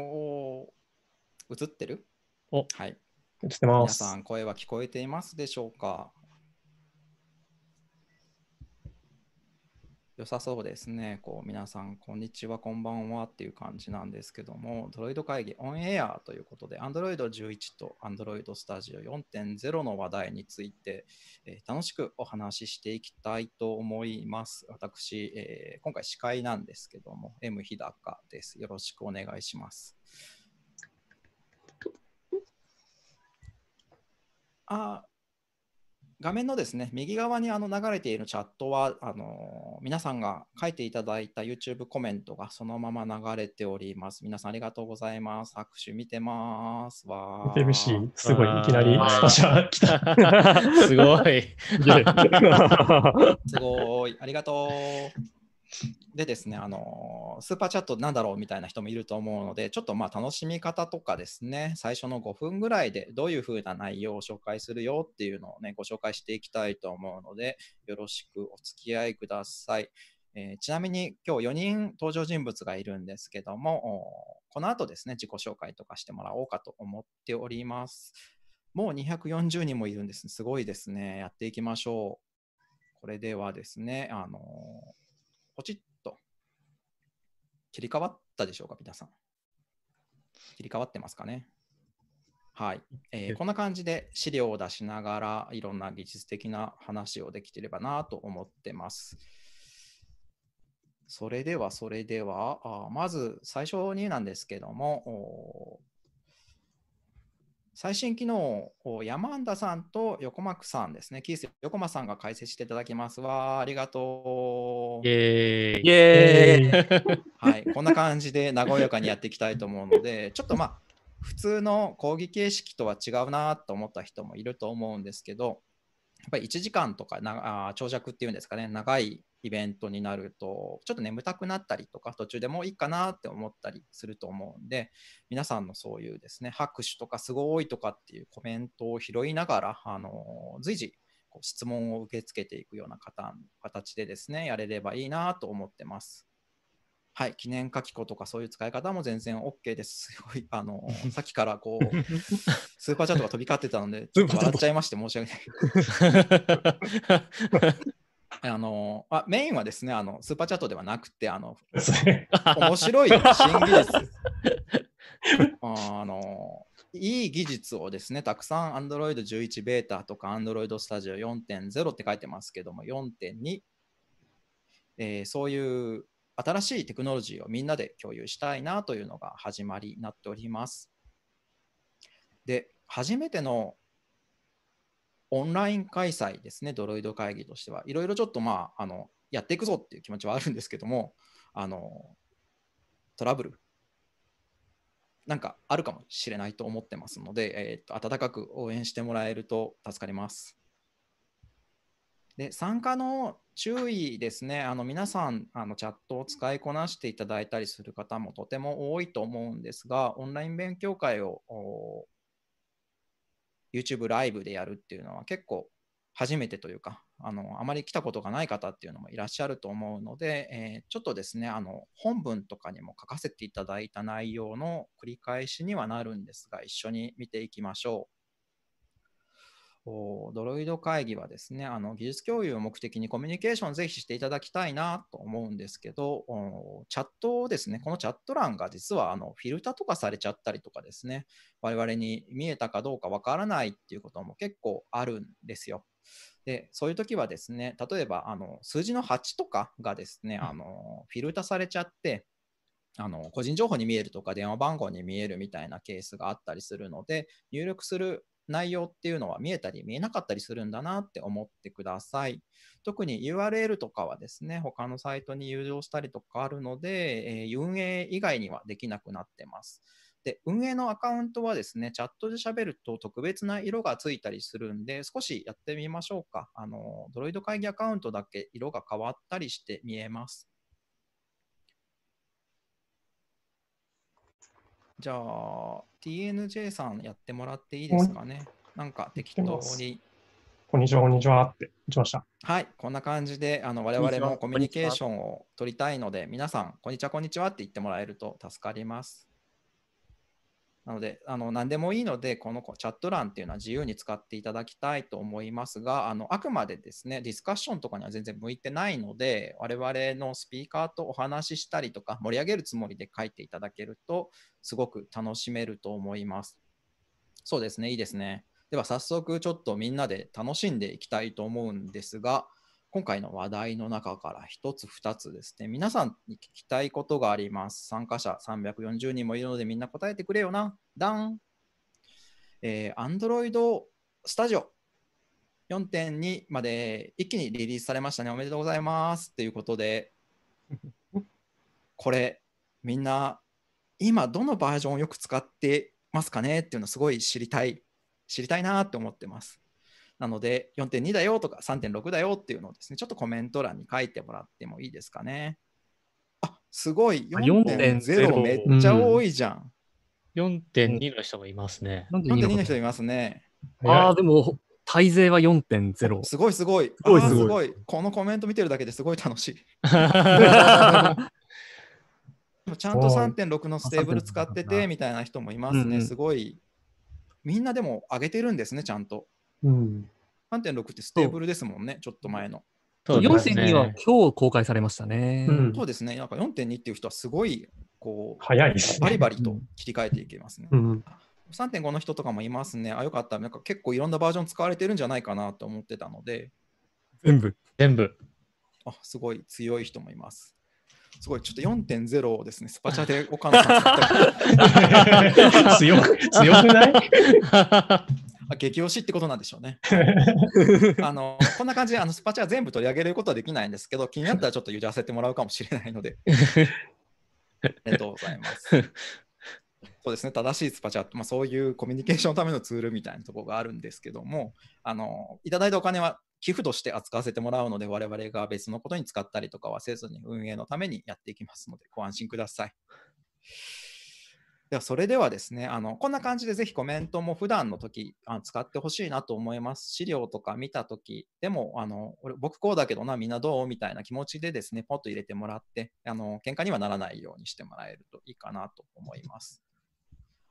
おお。映ってるおはい。映ってます。皆さん、声は聞こえていますでしょうか良さそうですね。こう皆さん、こんにちは、こんばんはっていう感じなんですけども、Droid 会議オンエアということで、Android 11と Android Studio 4.0の話題について、えー、楽しくお話ししていきたいと思います。私、えー、今回司会なんですけども、M 日高です。よろしくお願いします。あ、画面のですね右側にあの流れているチャットはあの皆さんが書いていただいた YouTube コメントがそのまま流れております。皆さんありがとうございます。拍手見てます。わー。MC、すごい、いきなりスパシャ来た。すごい。すごい、ありがとう。でですね、あのスーパーチャットなんだろうみたいな人もいると思うので、ちょっとまあ楽しみ方とかですね、最初の5分ぐらいでどういうふうな内容を紹介するよっていうのをね、ご紹介していきたいと思うので、よろしくお付き合いください。えー、ちなみに今日4人登場人物がいるんですけども、この後ですね、自己紹介とかしてもらおうかと思っております。もう240人もいるんです、ね。すごいですね。やっていきましょう。これではですね、あのーポチッと切り替わったでしょうか、皆さん。切り替わってますかね。はい、えー、こんな感じで資料を出しながらいろんな技術的な話をできてればなと思ってます。それでは、それでは、あまず最初になんですけども、最新機能を山安田さんと横幕さんですね、キース横間さんが解説していただきますわ。あありがとう。イエーイ。イエーイ はい、こんな感じで和やかにやっていきたいと思うので、ちょっとまあ、普通の講義形式とは違うなと思った人もいると思うんですけど、やっぱり1時間とかなあ長尺っていうんですかね、長いイベントになると、ちょっと眠たくなったりとか、途中でもういいかなって思ったりすると思うんで、皆さんのそういうですね、拍手とかすごいとかっていうコメントを拾いながら、あの随時こう質問を受け付けていくような形でですね、やれればいいなと思ってます。はい、記念書き子とかそういう使い方も全然 OK です。すごい、あの、さっきからこう、スーパーチャットが飛び交ってたので、ちょっと笑っちゃいまして、申し訳ない。あのあメインはですねあの、スーパーチャットではなくて、あの面白い新技術あの。いい技術をですね、たくさん Android 11ベータとか Android Studio 4.0って書いてますけども、4.2、えー、そういう新しいテクノロジーをみんなで共有したいなというのが始まりになっております。で、初めてのオンライン開催ですね、ドロイド会議としては、いろいろちょっと、まあ、あのやっていくぞっていう気持ちはあるんですけども、あのトラブル、なんかあるかもしれないと思ってますので、えーと温かく応援してもらえると助かります。で参加の注意ですね、あの皆さんあのチャットを使いこなしていただいたりする方もとても多いと思うんですが、オンライン勉強会を YouTube ライブでやるっていうのは結構初めてというかあの、あまり来たことがない方っていうのもいらっしゃると思うので、えー、ちょっとですねあの、本文とかにも書かせていただいた内容の繰り返しにはなるんですが、一緒に見ていきましょう。ドロイド会議はですね、あの技術共有を目的にコミュニケーションをぜひしていただきたいなと思うんですけど、チャットをですね、このチャット欄が実はあのフィルターとかされちゃったりとかですね、我々に見えたかどうかわからないっていうことも結構あるんですよ。でそういう時はですね、例えばあの数字の8とかがですね、うん、あのフィルターされちゃって、あの個人情報に見えるとか電話番号に見えるみたいなケースがあったりするので入力する内容っていうのは見えたり見えなかったりするんだなって思ってください。特に URL とかはですね、他のサイトに誘導したりとかあるので、えー、運営以外にはできなくなってます。で、運営のアカウントはですね、チャットで喋ると特別な色がついたりするんで、少しやってみましょうか。あの、ドロイド会議アカウントだけ色が変わったりして見えます。じゃあ、TNJ さんやってもらっていいですかね。なんか適当に。こんにちは、こんにちはって打ました。はい、こんな感じで、あの我々もコミュニケーションを取りたいので、皆さん、こんにちは、こんにちはって言ってもらえると助かります。なので、あの何でもいいので、このチャット欄っていうのは自由に使っていただきたいと思いますが、あのあくまでですね、ディスカッションとかには全然向いてないので、我々のスピーカーとお話ししたりとか、盛り上げるつもりで書いていただけると、すごく楽しめると思います。そうですね、いいですね。では早速、ちょっとみんなで楽しんでいきたいと思うんですが、今回の話題の中から1つ2つですね、皆さんに聞きたいことがあります。参加者340人もいるのでみんな答えてくれよな。ダン。えー、Android Studio 4.2まで一気にリリースされましたね。おめでとうございます。ということで、これ、みんな、今どのバージョンをよく使ってますかねっていうのすごい知りたい、知りたいなって思ってます。なので、4.2だよとか3.6だよっていうのをですね、ちょっとコメント欄に書いてもらってもいいですかね。あ、すごい。4.0めっちゃ多いじゃん。うん、4.2の人もいますね。4.2の人いますね。ああ、でも、体勢は4.0。すごいすごい。すごいすごい。このコメント見てるだけですごい楽しい。ちゃんと3.6のステーブル使っててみたいな人もいますね。すごい。みんなでも上げてるんですね、ちゃんと。うん、3.6ってステーブルですもんね、ちょっと前の。ね、4.2は今日公開されましたね。うん、そうですね、なんか4.2っていう人はすごい、こう、早いです、ね、バリバリと切り替えていけますね。うん、3.5の人とかもいますね。あ、よかった。なんか結構いろんなバージョン使われてるんじゃないかなと思ってたので。全部。全部。あ、すごい強い人もいます。すごい、ちょっと4.0ですね、スパチャでおかさん 強く、強くない あ、激推しってことなんでしょうね。あのこんな感じであのスパチャ全部取り上げることはできないんですけど、気になったらちょっと揺らせてもらうかもしれないので。ありがとうございます。そうですね正しいスパチャ、まあ、そういうコミュニケーションのためのツールみたいなところがあるんですけどもあのいただいたお金は寄付として扱わせてもらうので我々が別のことに使ったりとかはせずに運営のためにやっていきますのでご安心ください。ではそれではですねあのこんな感じでぜひコメントも普段の時あ使ってほしいなと思います資料とか見た時でもあの僕こうだけどなみんなどうみたいな気持ちでですねポッと入れてもらってあの喧嘩にはならないようにしてもらえるといいかなと思います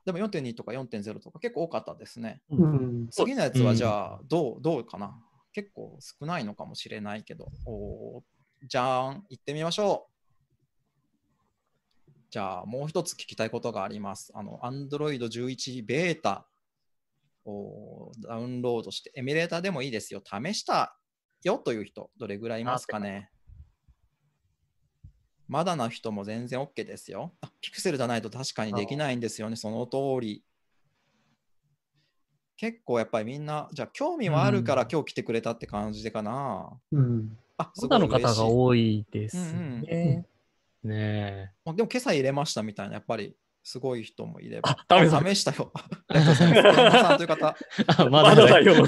でも4.2とか4.0とか結構多かったですね、うん、次のやつはじゃあどうどうかな結構少ないのかもしれないけどじゃん行ってみましょうじゃあもう一つ聞きたいことがあります。あの Android 11ベータをダウンロードして、エミュレーターでもいいですよ、試したよという人、どれぐらいいますかねまだな人も全然 OK ですよ。あピクセルじゃないと確かにできないんですよね、その通り。結構やっぱりみんな、じゃあ興味はあるから今日来てくれたって感じでかな。うん。あ、そ、ま、だの方が多いですね。うんうんねまあ、でも今朝入れましたみたいな、やっぱりすごい人もいれば。あ、試したよ。ま さんという方。まだだよ。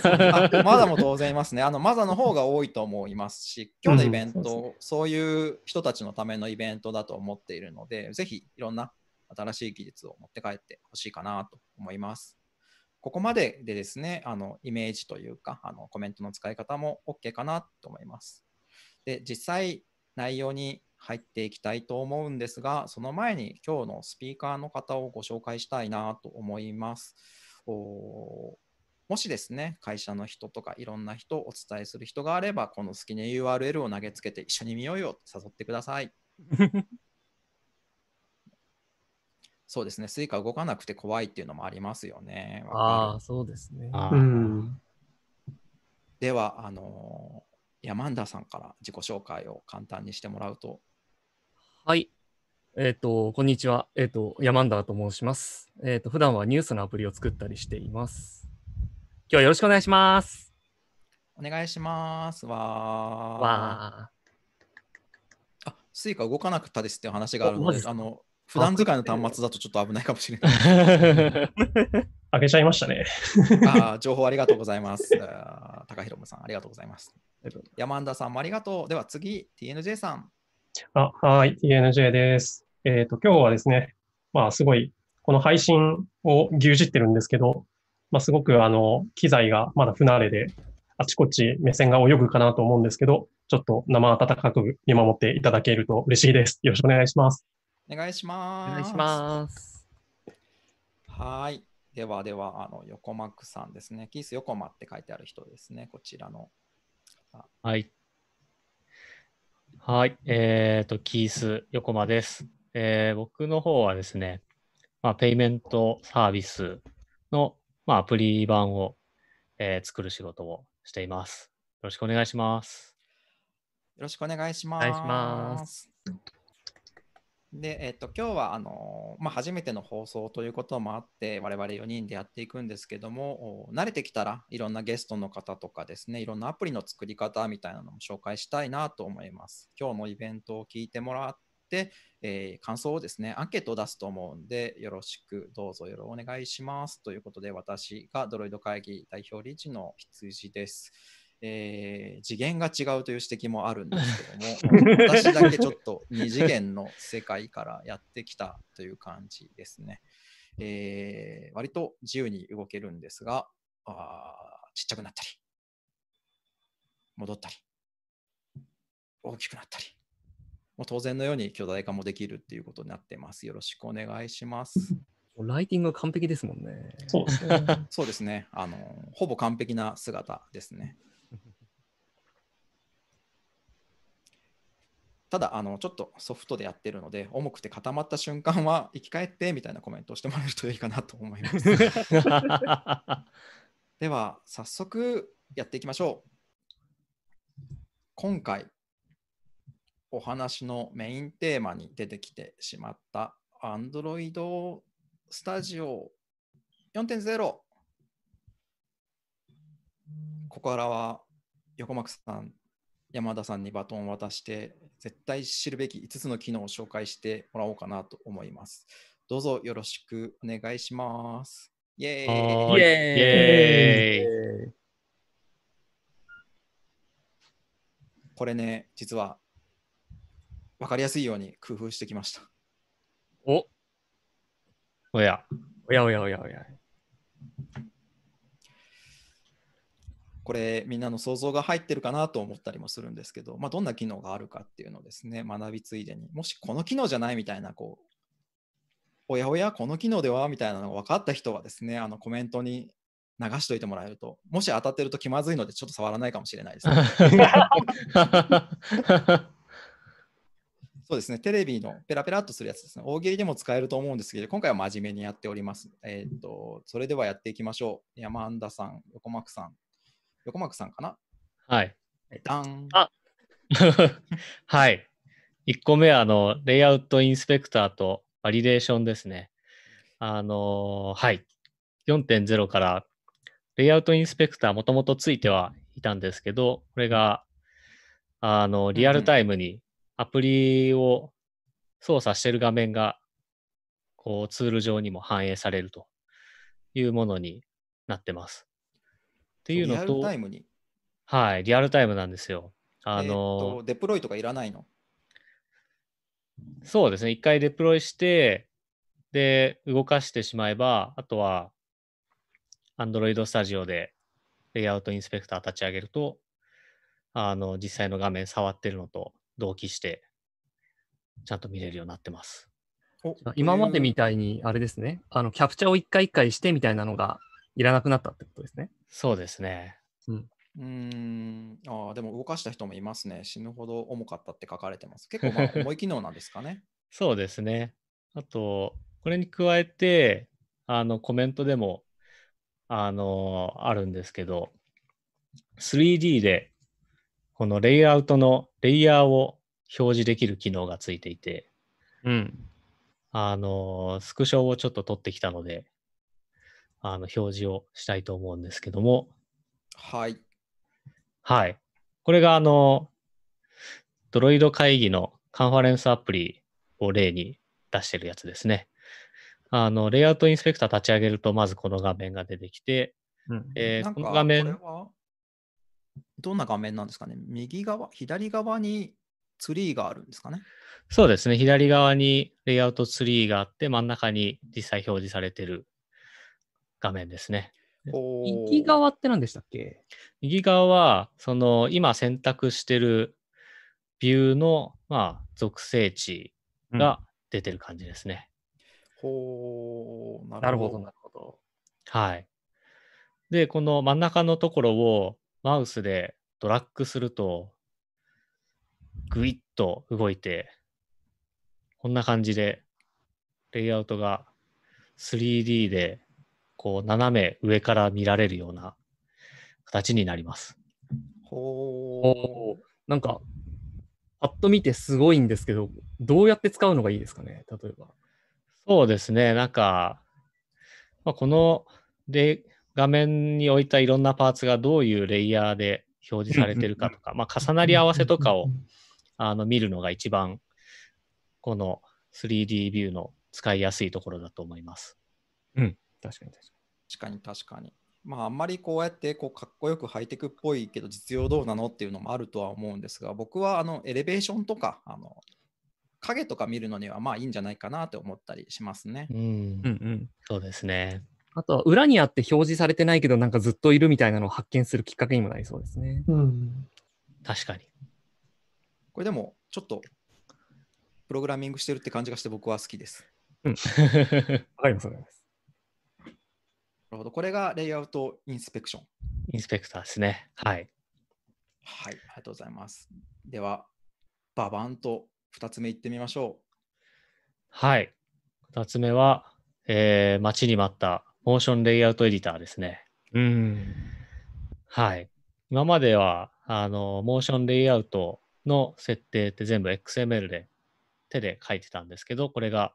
まだも当然いますね。あの、まだの方が多いと思いますし、今日のイベント、うんそね、そういう人たちのためのイベントだと思っているので、ぜひいろんな新しい技術を持って帰ってほしいかなと思います。ここまででですね、あのイメージというか、あのコメントの使い方も OK かなと思います。で、実際内容に入っていきたいと思うんですが、その前に今日のスピーカーの方をご紹介したいなと思います。おもしですね、会社の人とかいろんな人をお伝えする人があれば、この好きな URL を投げつけて一緒に見ようよって誘ってください。そうですね、スイカ動かなくて怖いっていうのもありますよね。ああ、そうですね。うん、では、あのー、山田さんから自己紹介を簡単にしてもらうと。はい。えっ、ー、と、こんにちは。えっ、ー、と、山田と申します。えっ、ー、と、普段はニュースのアプリを作ったりしています。今日はよろしくお願いします。お願いします。わー。わーあ、スイカ動かなくたですっていう話があるので、であの、普段使いの端末だとちょっと危ないかもしれない。あけちゃいましたね。あ情報ありがとうございます。高弘さん、ありがとうございます。山田さんもありがとう。では次、TNJ さん。あ、はい、TNJ です。えっ、ー、と、今日はですね、まあ、すごい、この配信を牛耳ってるんですけど、まあ、すごく、あの、機材がまだ不慣れで、あちこち目線が泳ぐかなと思うんですけど、ちょっと生温かく見守っていただけると嬉しいです。よろしくお願いします。お願いします。お願いします。はい。ではでは、あの、横幕さんですね。キース横間って書いてある人ですね。こちらの。はい。はい、えっ、ー、と、キース横間です。えー、僕の方はですね、まあ、ペイメントサービスの、まあ、アプリ版を、えー、作る仕事をしています。よろしくお願いします。よろしくお願いします。お願いします。で、えっと、今日はあの、まあ、初めての放送ということもあって、我々4人でやっていくんですけども、慣れてきたらいろんなゲストの方とかですね、いろんなアプリの作り方みたいなのも紹介したいなと思います。今日のイベントを聞いてもらって、えー、感想をですね、アンケートを出すと思うんで、よろしくどうぞよろお願いします。ということで、私がドロイド会議代表理事の羊です。えー、次元が違うという指摘もあるんですけども 私だけちょっと2次元の世界からやってきたという感じですね。えー、割と自由に動けるんですがあちっちゃくなったり戻ったり大きくなったりもう当然のように巨大化もできるっていうことになってます。よろしくお願いします。ライティングは完璧ですもんね。そうですね。そうですねあのほぼ完璧な姿ですね。ただあのちょっとソフトでやってるので重くて固まった瞬間は生き返ってみたいなコメントをしてもらえるといいかなと思います では早速やっていきましょう今回お話のメインテーマに出てきてしまった Android Studio 4.0ここからは横幕さん山田さんにバトンを渡して、絶対知るべき5つの機能を紹介してもらおうかなと思います。どうぞよろしくお願いします。イェーイイエーイこれね、実は分かりやすいように工夫してきました。おおやおやおやおやおや。これみんなの想像が入ってるかなと思ったりもするんですけど、まあ、どんな機能があるかっていうのをですね学びついでにもしこの機能じゃないみたいなこうおやおやこの機能ではみたいなのが分かった人はですねあのコメントに流しといてもらえるともし当たってると気まずいのでちょっと触らないかもしれないです、ね、そうですねテレビのペラペラっとするやつですね大喜利でも使えると思うんですけど今回は真面目にやっておりますえっ、とそれではやっていきましょう山安田さん横幕さん横幕さんかなはい。ダン。あ はい。1個目は、あの、レイアウトインスペクターとバリデーションですね。あのー、はい。4.0から、レイアウトインスペクターもともとついてはいたんですけど、これが、あの、リアルタイムにアプリを操作してる画面が、こう、ツール上にも反映されるというものになってます。っていうのと、リアルタイムに。はい、リアルタイムなんですよ。あのー、デプロイとかいらないのそうですね、一回デプロイして、で、動かしてしまえば、あとは、Android Studio で、レイアウトインスペクター立ち上げると、あの、実際の画面触ってるのと同期して、ちゃんと見れるようになってます。今までみたいに、あれですね、あの、キャプチャを一回一回してみたいなのがいらなくなったってことですね。そうですね。うん。うんあでも動かした人もいますね。死ぬほど重かったって書かれてます。結構まあ重い機能なんですかね。そうですね。あと、これに加えて、あのコメントでもあのあるんですけど、3D でこのレイアウトのレイヤーを表示できる機能がついていて、うん、あのスクショをちょっと取ってきたので、あの表示をしたいと思うんですけども。はい。はい。これがあの、ドロイド会議のカンファレンスアプリを例に出してるやつですね。あの、レイアウトインスペクター立ち上げると、まずこの画面が出てきて、うん、えー、この画面。どんな画面なんですかね右側、左側にツリーがあるんですかねそうですね。左側にレイアウトツリーがあって、真ん中に実際表示されてる画面ですね。右側って何でしたっけ右側は、その今選択してるビューの、まあ、属性値が出てる感じですね。うん、ほうなるほど、なるほど。はい。で、この真ん中のところをマウスでドラッグすると、ぐいっと動いて、こんな感じで、レイアウトが 3D でこう、斜め上から見られるような形になります。ほう。なんか、パッと見てすごいんですけど、どうやって使うのがいいですかね、例えば。そうですね、なんか、まあ、こので画面に置いたいろんなパーツがどういうレイヤーで表示されてるかとか、まあ、重なり合わせとかをあの見るのが一番、この 3D ビューの使いやすいところだと思います。うん。確かに確かに。確かに確かに。まあ、あんまりこうやってこうかっこよくハイテクっぽいけど実用どうなのっていうのもあるとは思うんですが僕はあのエレベーションとかあの影とか見るのにはまあいいんじゃないかなと思ったりしますね。うんうん、そうですね。あとは裏にあって表示されてないけどなんかずっといるみたいなのを発見するきっかけにもなりそうですね。うん、確かに。これでもちょっとプログラミングしてるって感じがして僕は好きです。うん、わかりますわかります。るほど。これがレイアウトインスペクション。インスペクターですね。はい。はい、ありがとうございます。では、ババンと2つ目いってみましょう。はい。2つ目は、えー、待ちに待ったモーションレイアウトエディターですね。うん。はい。今までは、あの、モーションレイアウトの設定って全部 XML で手で書いてたんですけど、これが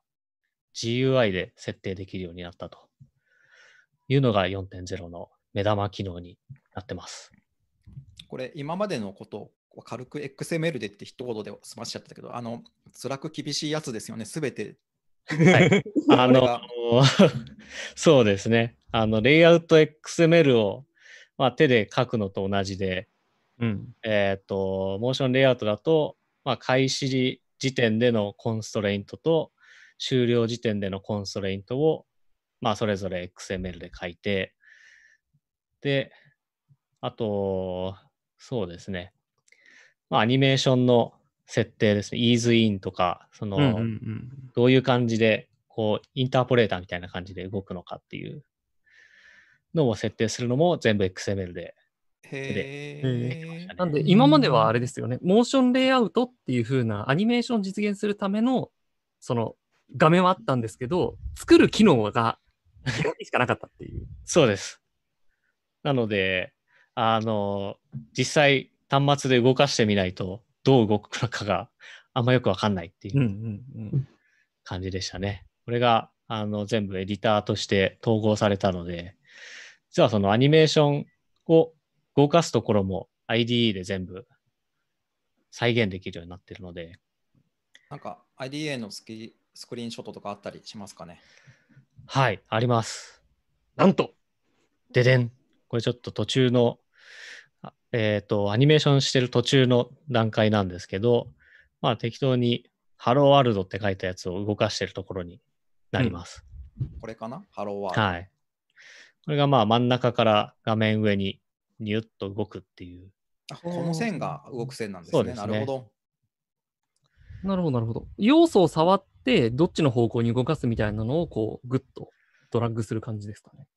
GUI で設定できるようになったというのが4.0の目玉機能になってます。これ、今までのことを軽く XML でって一言で済ましちゃったけど、あの、辛く厳しいやつですよね、すべて。はい。あの、そうですね。あの、レイアウト XML を、まあ、手で書くのと同じで、うん、えっ、ー、と、モーションレイアウトだと、まあ、開始時点でのコンストレイントと終了時点でのコンストレイントをまあ、それぞれ XML で書いて、で、あと、そうですね、まあ、アニメーションの設定ですね、イーズインとか、その、うんうんうん、どういう感じで、こう、インターポレーターみたいな感じで動くのかっていうのを設定するのも全部 XML で。へえ、ね。なんで、今まではあれですよね、モーションレイアウトっていう風なアニメーションを実現するための、その、画面はあったんですけど、作る機能が4 人しかなかったっていう。そうです。なので、あの、実際端末で動かしてみないと、どう動くのかがあんまよくわかんないっていう感じでしたね。これがあの全部エディターとして統合されたので、実はそのアニメーションを動かすところも IDE で全部再現できるようになってるので。なんか IDA のスキスクリーンショットとかあったりしますかねはい、あります。なんとででんこれちょっと途中の、えっ、ー、と、アニメーションしてる途中の段階なんですけど、まあ適当にハローワールドって書いたやつを動かしてるところになります。うん、これかなハローワールド。はい。これがまあ真ん中から画面上にニュッと動くっていう。あこの線が動く線なんですね。すねなるほど。なるほど、なるほど。要素を触って、どっちの方向に動かすみたいなのを、こう、ぐっとドラッグする感じですかね。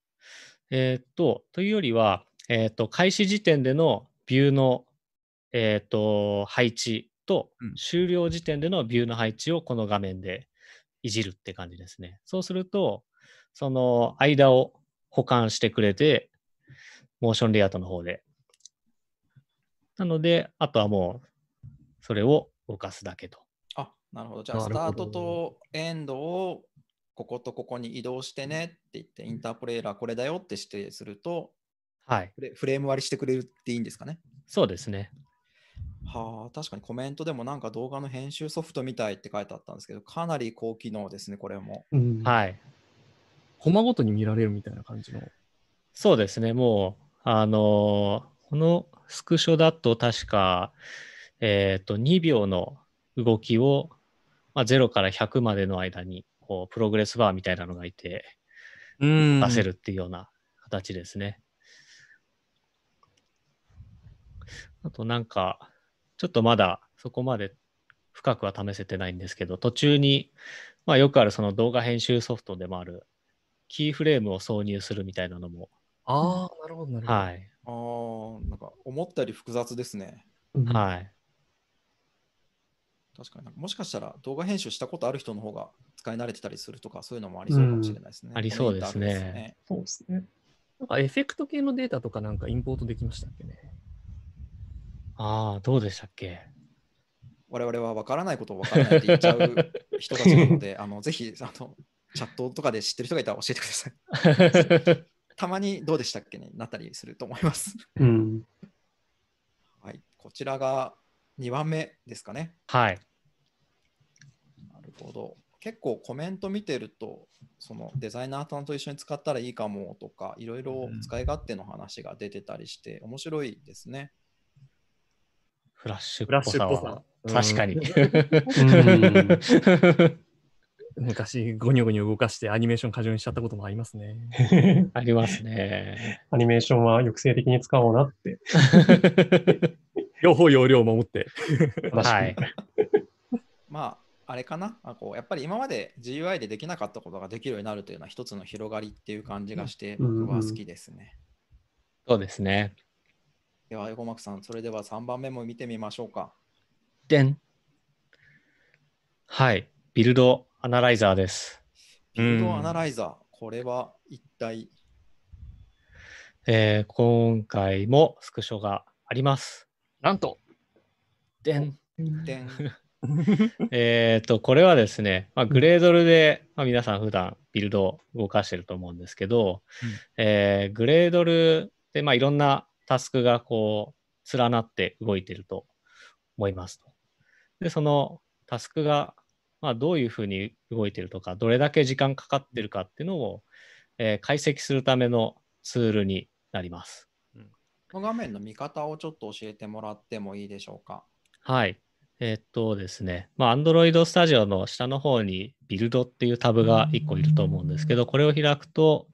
えー、っと、というよりは、えー、っと、開始時点でのビューの、えー、っと、配置と、終了時点でのビューの配置をこの画面でいじるって感じですね。そうすると、その間を保管してくれて、モーションレイアウトの方で。なので、あとはもう、それを動かすだけとなるほど。じゃあ、スタートとエンドをこことここに移動してねって言って、インタープレイラーこれだよって指定すると、はい、フレーム割りしてくれるっていいんですかね。そうですね。はあ、確かにコメントでもなんか動画の編集ソフトみたいって書いてあったんですけど、かなり高機能ですね、これも。うん、はい。コマごとに見られるみたいな感じの。そうですね、もう、あのー、このスクショだと確か、えっ、ー、と、2秒の動きをまあ、0から100までの間にこうプログレスバーみたいなのがいて出せるっていうような形ですね。あとなんかちょっとまだそこまで深くは試せてないんですけど途中に、まあ、よくあるその動画編集ソフトでもあるキーフレームを挿入するみたいなのもああなるほどなるほど。はい、ああなんか思ったより複雑ですね。はい。確かにもしかしたら動画編集したことある人の方が使い慣れてたりするとか、そういうのもありそうかもしれないですね。うん、ありそうですね。すねそうですね。なんかエフェクト系のデータとかなんかインポートできましたっけね。ああ、どうでしたっけ我々は分からないことを分からないって言っちゃう人たちなので、あのぜひあのチャットとかで知ってる人がいたら教えてください。たまにどうでしたっけに、ね、なったりすると思います。うん、はい、こちらが2番目ですかね。はい。るほど。結構コメント見てると、そのデザイナーさんと一緒に使ったらいいかもとか、いろいろ使い勝手の話が出てたりして、面白いですね。フラッシュっぽさは確かに。昔、ゴニョゴニョ動かしてアニメーション過剰にしちゃったこともありますね。ありますね。アニメーションは抑制的に使おうなって。両方容量を守って。はい。まああれかなあこうやっぱり今まで GUI でできなかったことができるようになるというのは一つの広がりっていう感じがして僕は好きですね。そうですね。では、横ゴさん、それでは3番目も見てみましょうか。でん。はい。ビルドアナライザーです。ビルドアナライザー、うん、これは一体えー、今回もスクショがあります。なんと。でん。でん。えっと、これはですね、まあ、グレードルで、まあ、皆さん普段ビルドを動かしてると思うんですけど、うん、えー、グレードルで、まあ、いろんなタスクがこう、連なって動いてると思いますで、そのタスクが、まあ、どういうふうに動いてるとか、どれだけ時間かかってるかっていうのを、えー、解析するためのツールになります。この画面の見方をちょっと教えてもらってもいいでしょうか。はい。えっとですね、まあ、Android Studio の下の方にビルドっていうタブが1個いると思うんですけど、これを開くと、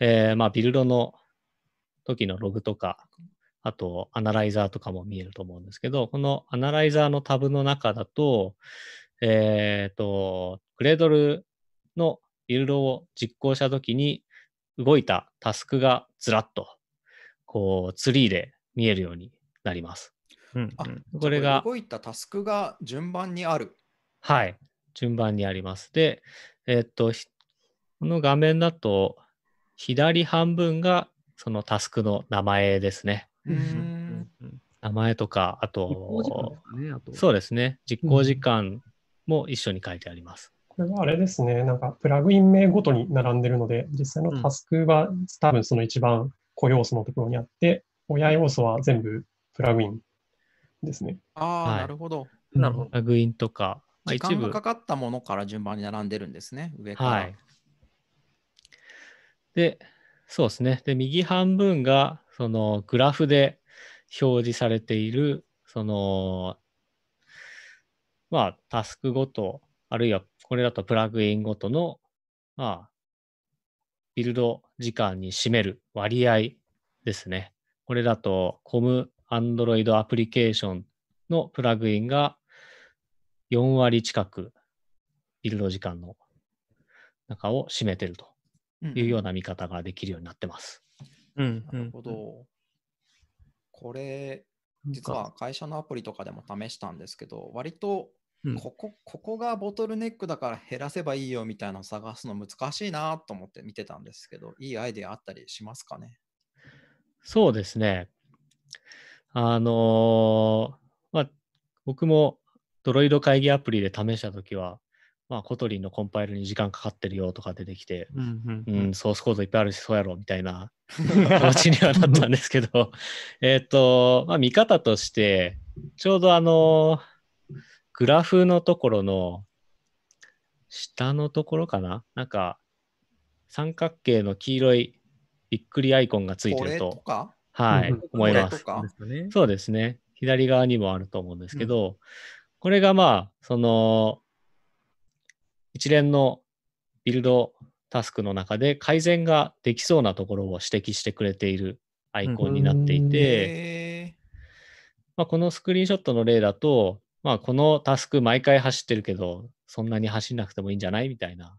えー、まあ、ビルドの時のログとか、あとアナライザーとかも見えると思うんですけど、このアナライザーのタブの中だと、えっ、と、グレードルのビルドを実行した時に動いたタスクがずらっと、こう、ツリーで見えるようになります。うんこれが。動いたタスクが順番にある。はい、順番にあります。で、えー、っと、この画面だと、左半分がそのタスクの名前ですね。名前とか、あと、ね、あとそうですね、実行時間も一緒に書いてあります。これはあれですね、なんかプラグイン名ごとに並んでるので、実際のタスクは多分その一番、子要素のところにあって、親要素は全部プラグインですね。ああ、はいなるほど。なるほど。ラグインとか、時一間がかかったものから順番に並んでるんですね、上から。はい。で、そうですね。で、右半分が、そのグラフで表示されている、その、まあ、タスクごと、あるいはこれだとプラグインごとの、まあ、ビルド時間に占める割合ですね。これだと、コム Android アプリケーションのプラグインが4割近くビルド時間の中を占めてるというような見方ができるようになってます。うん、なるほど。これ、実は会社のアプリとかでも試したんですけど、割とここ、ここがボトルネックだから減らせばいいよみたいなのを探すの難しいなと思って見てたんですけど、いいアイデアあったりしますかねそうですね。あのー、まあ、僕もドロイド会議アプリで試したときは、まあ、コトリンのコンパイルに時間かかってるよとか出てきて、うん、うんうん、ソースコードいっぱいあるし、そうやろみたいな 気持ちにはなったんですけど、えっと、まあ、見方として、ちょうどあの、グラフのところの下のところかななんか、三角形の黄色いびっくりアイコンがついてると。はい、うん、思います。そうですね。左側にもあると思うんですけど、うん、これがまあ、その、一連のビルドタスクの中で改善ができそうなところを指摘してくれているアイコンになっていて、まあ、このスクリーンショットの例だと、まあ、このタスク毎回走ってるけど、そんなに走んなくてもいいんじゃないみたいな、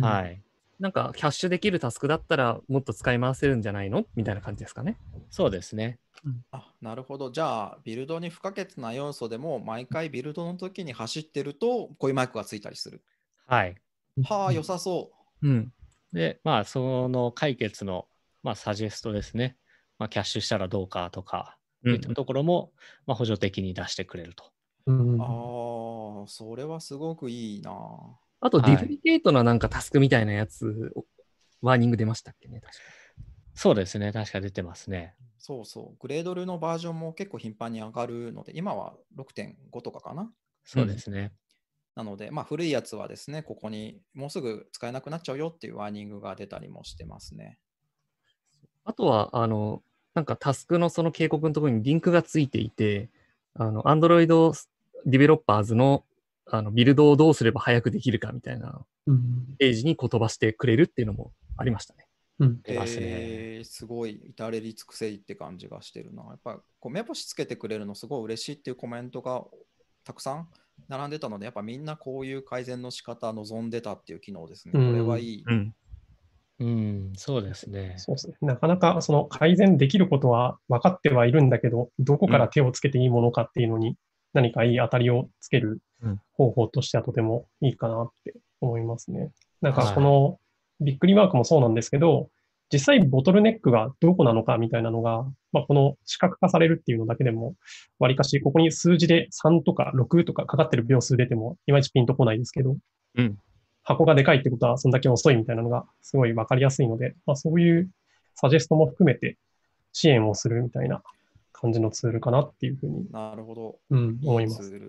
はい、なんかキャッシュできるタスクだったらもっと使い回せるんじゃないのみたいな感じですかね。そうですね。うん、あなるほど。じゃあ、ビルドに不可欠な要素でも、毎回ビルドの時に走ってると、こういうマイクがついたりする。はい。はあ、良さそう。うん。で、まあ、その解決の、まあ、サジェストですね。まあ、キャッシュしたらどうかとか、うん、いったところも、まあ、補助的に出してくれると。うん、ああ、それはすごくいいな。あと、ディフリケートのなんかタスクみたいなやつ、はい、ワーニング出ましたっけね、確かそうですね、確か出てますね。そうそう、グレードルのバージョンも結構頻繁に上がるので、今は6.5とかかな。そうですね。なので、まあ、古いやつはですね、ここにもうすぐ使えなくなっちゃうよっていうワーニングが出たりもしてますね。あとは、あの、なんかタスクのその警告のところにリンクがついていて、あの、Android ディベロッパーズのあの、ビルドをどうすれば早くできるかみたいな、ページに言葉してくれるっていうのもありましたね。うん、えー、すごい至れり尽くせりって感じがしてるな。やっぱこう目星つけてくれるのすごい嬉しいっていうコメントがたくさん並んでたので、やっぱみんなこういう改善の仕方望んでたっていう機能ですね。これはいい。うん、うんうん、そうですね。そうですね。なかなかその改善できることは分かってはいるんだけど、どこから手をつけていいものかっていうのに何かいい当たりをつける方法としてはとてもいいかなって思いますね。なんかこのビックリマークもそうなんですけど、実際ボトルネックがどこなのかみたいなのが、まあ、この視覚化されるっていうのだけでも、わりかし、ここに数字で3とか6とかかかってる秒数出ても、いまいちピンとこないですけど、うん、箱がでかいってことはそんだけ遅いみたいなのがすごいわかりやすいので、まあ、そういうサジェストも含めて支援をするみたいな感じのツールかなっていうふうに、なるほど、うん、思います。いい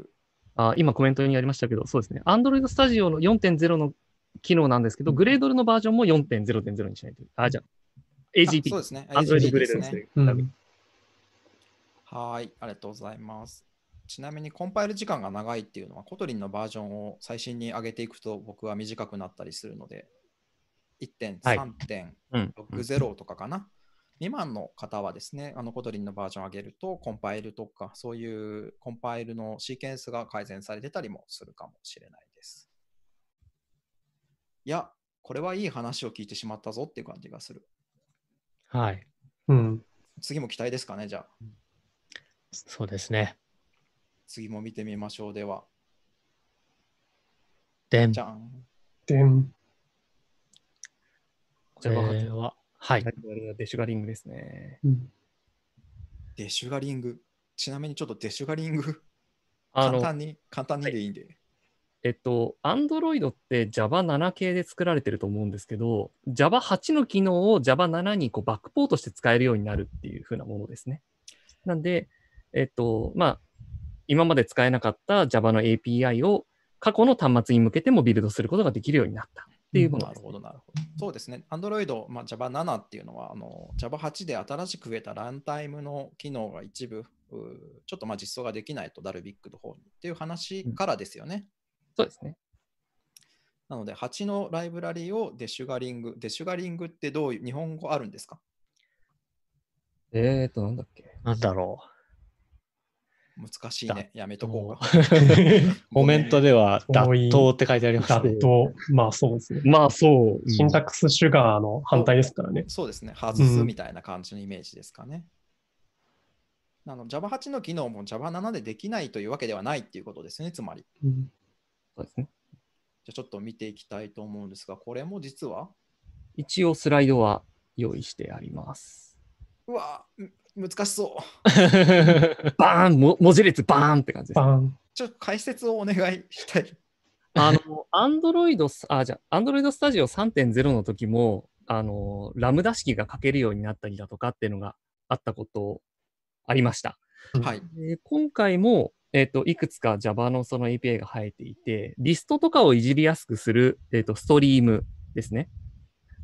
あ今コメントにありましたけど、そうですね。Android Studio の4.0の機能なんですけど、うん、グレードルのバージョンも4.0.0にしないと。あ、じゃあ、AGP。そうですね。Android グレードルですね。はい、ありがとうございます。ちなみにコンパイル時間が長いっていうのは、コトリンのバージョンを最新に上げていくと僕は短くなったりするので、1.3.60、はい、とかかな、未満の方はですね、あのコトリンのバージョン上げると、コンパイルとか、そういうコンパイルのシーケンスが改善されてたりもするかもしれないです。いや、これはいい話を聞いてしまったぞっていう感じがする。はい。うん。次も期待ですかね、じゃあ。そうですね。次も見てみましょう、では。でん。じゃん。でん。これは。はい。デシュガリングですね。うん、デシュガリング。ちなみにちょっとデシュガリング、簡単に、簡単にでいいんで。はい、えっと、Android って Java7 系で作られてると思うんですけど、Java8 の機能を Java7 にこうバックポートして使えるようになるっていうふうなものですね。なんで、えっと、まあ、今まで使えなかった Java の API を過去の端末に向けてもビルドすることができるようになった。っていうものなるほど、なるほど。そうですね。Android、まあ、Java7 っていうのはあの Java8 で新しく増えたランタイムの機能が一部、ちょっとまあ実装ができないとダルビックの方にっていう話からですよね。うん、そうですね。なので、8のライブラリをデシュガリング。デシュガリングってどういう、日本語あるんですかえっ、ー、と、なんだっけ。なんだろう。難しいね。やめとこうか。コメントでは、脱 糖って書いてありますね。脱糖。まあそうですね。まあそう。シンタックスシュガーの反対ですからね。そうですね。外すみたいな感じのイメージですかね。うん、あの Java8 の機能も Java7 でできないというわけではないっていうことですね、つまり。うん、そうですね。じゃあちょっと見ていきたいと思うんですが、これも実は一応スライドは用意してあります。うわ難しそう。バーンも文字列バーンって感じです。ちょっと解説をお願いしたい。あの、アンドロイド、あ、じゃアンドロイドスタジオ3.0の時も、あの、ラムダ式が書けるようになったりだとかっていうのがあったことありました。はい。で今回も、えっ、と、いくつか Java のその API が生えていて、リストとかをいじりやすくする、えっ、と、ストリームですね。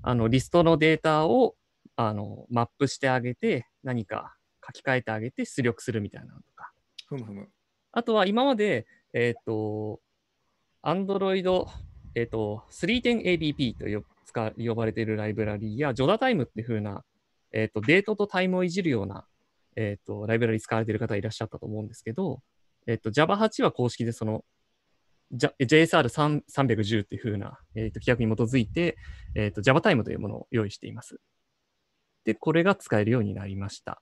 あの、リストのデータを、あのマップしてあげて何か書き換えてあげて出力するみたいなのとか。ふむふむあとは今まで、えっ、ー、と、Android、えっ、ー、と、3 a b p と呼呼ばれているライブラリーや、ジョダタイムっていう風な、えっ、ー、と、デートとタイムをいじるような、えっ、と、ライブラリ使われている方いらっしゃったと思うんですけど、えっ、と、Java8 は公式でその、JSR310 っていう風な、えー、と規約に基づいて、えー、と Java タイムというものを用意しています。で、これが使えるようになりました。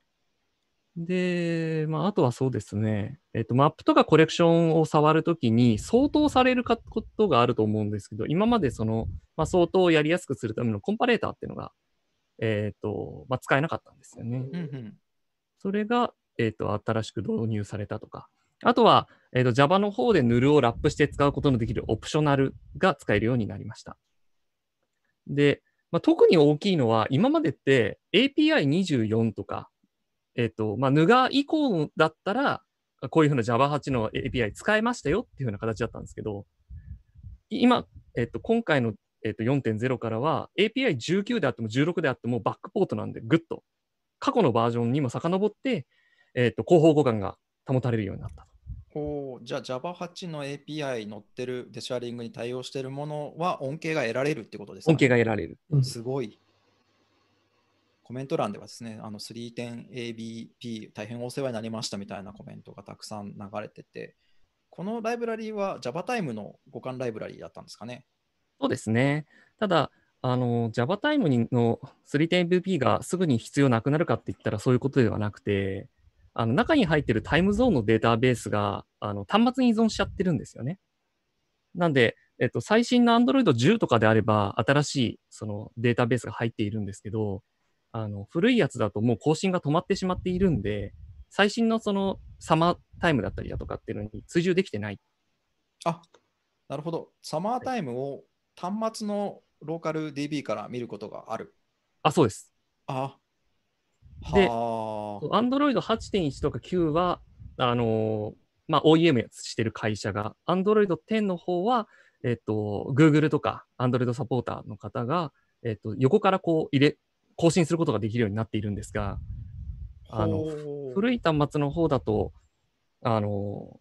で、まあ、あとはそうですね、えっと、マップとかコレクションを触るときに、相当されることがあると思うんですけど、今までその、まあ、相当やりやすくするためのコンパレーターっていうのが、えっ、と、まあ、使えなかったんですよね。うんうん、それが、えっ、と、新しく導入されたとか、あとは、えっ、と、Java の方でヌルをラップして使うことのできるオプショナルが使えるようになりました。で、まあ、特に大きいのは、今までって API24 とか、えっ、ー、と、まあ、ヌガ以降だったら、こういうふうな Java8 の API 使えましたよっていうふうな形だったんですけど、今、えっ、ー、と、今回の、えっ、ー、と、4.0からは API19 であっても16であってもバックポートなんで、ぐっと過去のバージョンにも遡って、えっ、と、広報互換が保たれるようになったと。おじゃあ Java8 の API 載ってるデシャリングに対応しているものは恩恵が得られるってことですか、ね、恩恵が得られる。すごい。コメント欄ではですね、あの 3.ABP 大変お世話になりましたみたいなコメントがたくさん流れてて、このライブラリーは JavaTime の互換ライブラリーだったんですかねそうですね。ただ、あの JavaTime の 3.ABP がすぐに必要なくなるかって言ったらそういうことではなくて、あの中に入ってるタイムゾーンのデータベースがあの端末に依存しちゃってるんですよね。なんで、えっと、最新の Android 10とかであれば、新しいそのデータベースが入っているんですけど、あの古いやつだともう更新が止まってしまっているんで、最新のそのサマータイムだったりだとかっていうのに追従できてない。あなるほど。サマータイムを端末のローカル DB から見ることがある。あ、そうです。あで、アンドロイド8.1とか9は、あのー、まあ、OEM やしてる会社が、アンドロイド10の方は、えっと、Google とかアンドロイドサポーターの方が、えっと、横からこう入れ、更新することができるようになっているんですが、あの古い端末の方だと、あの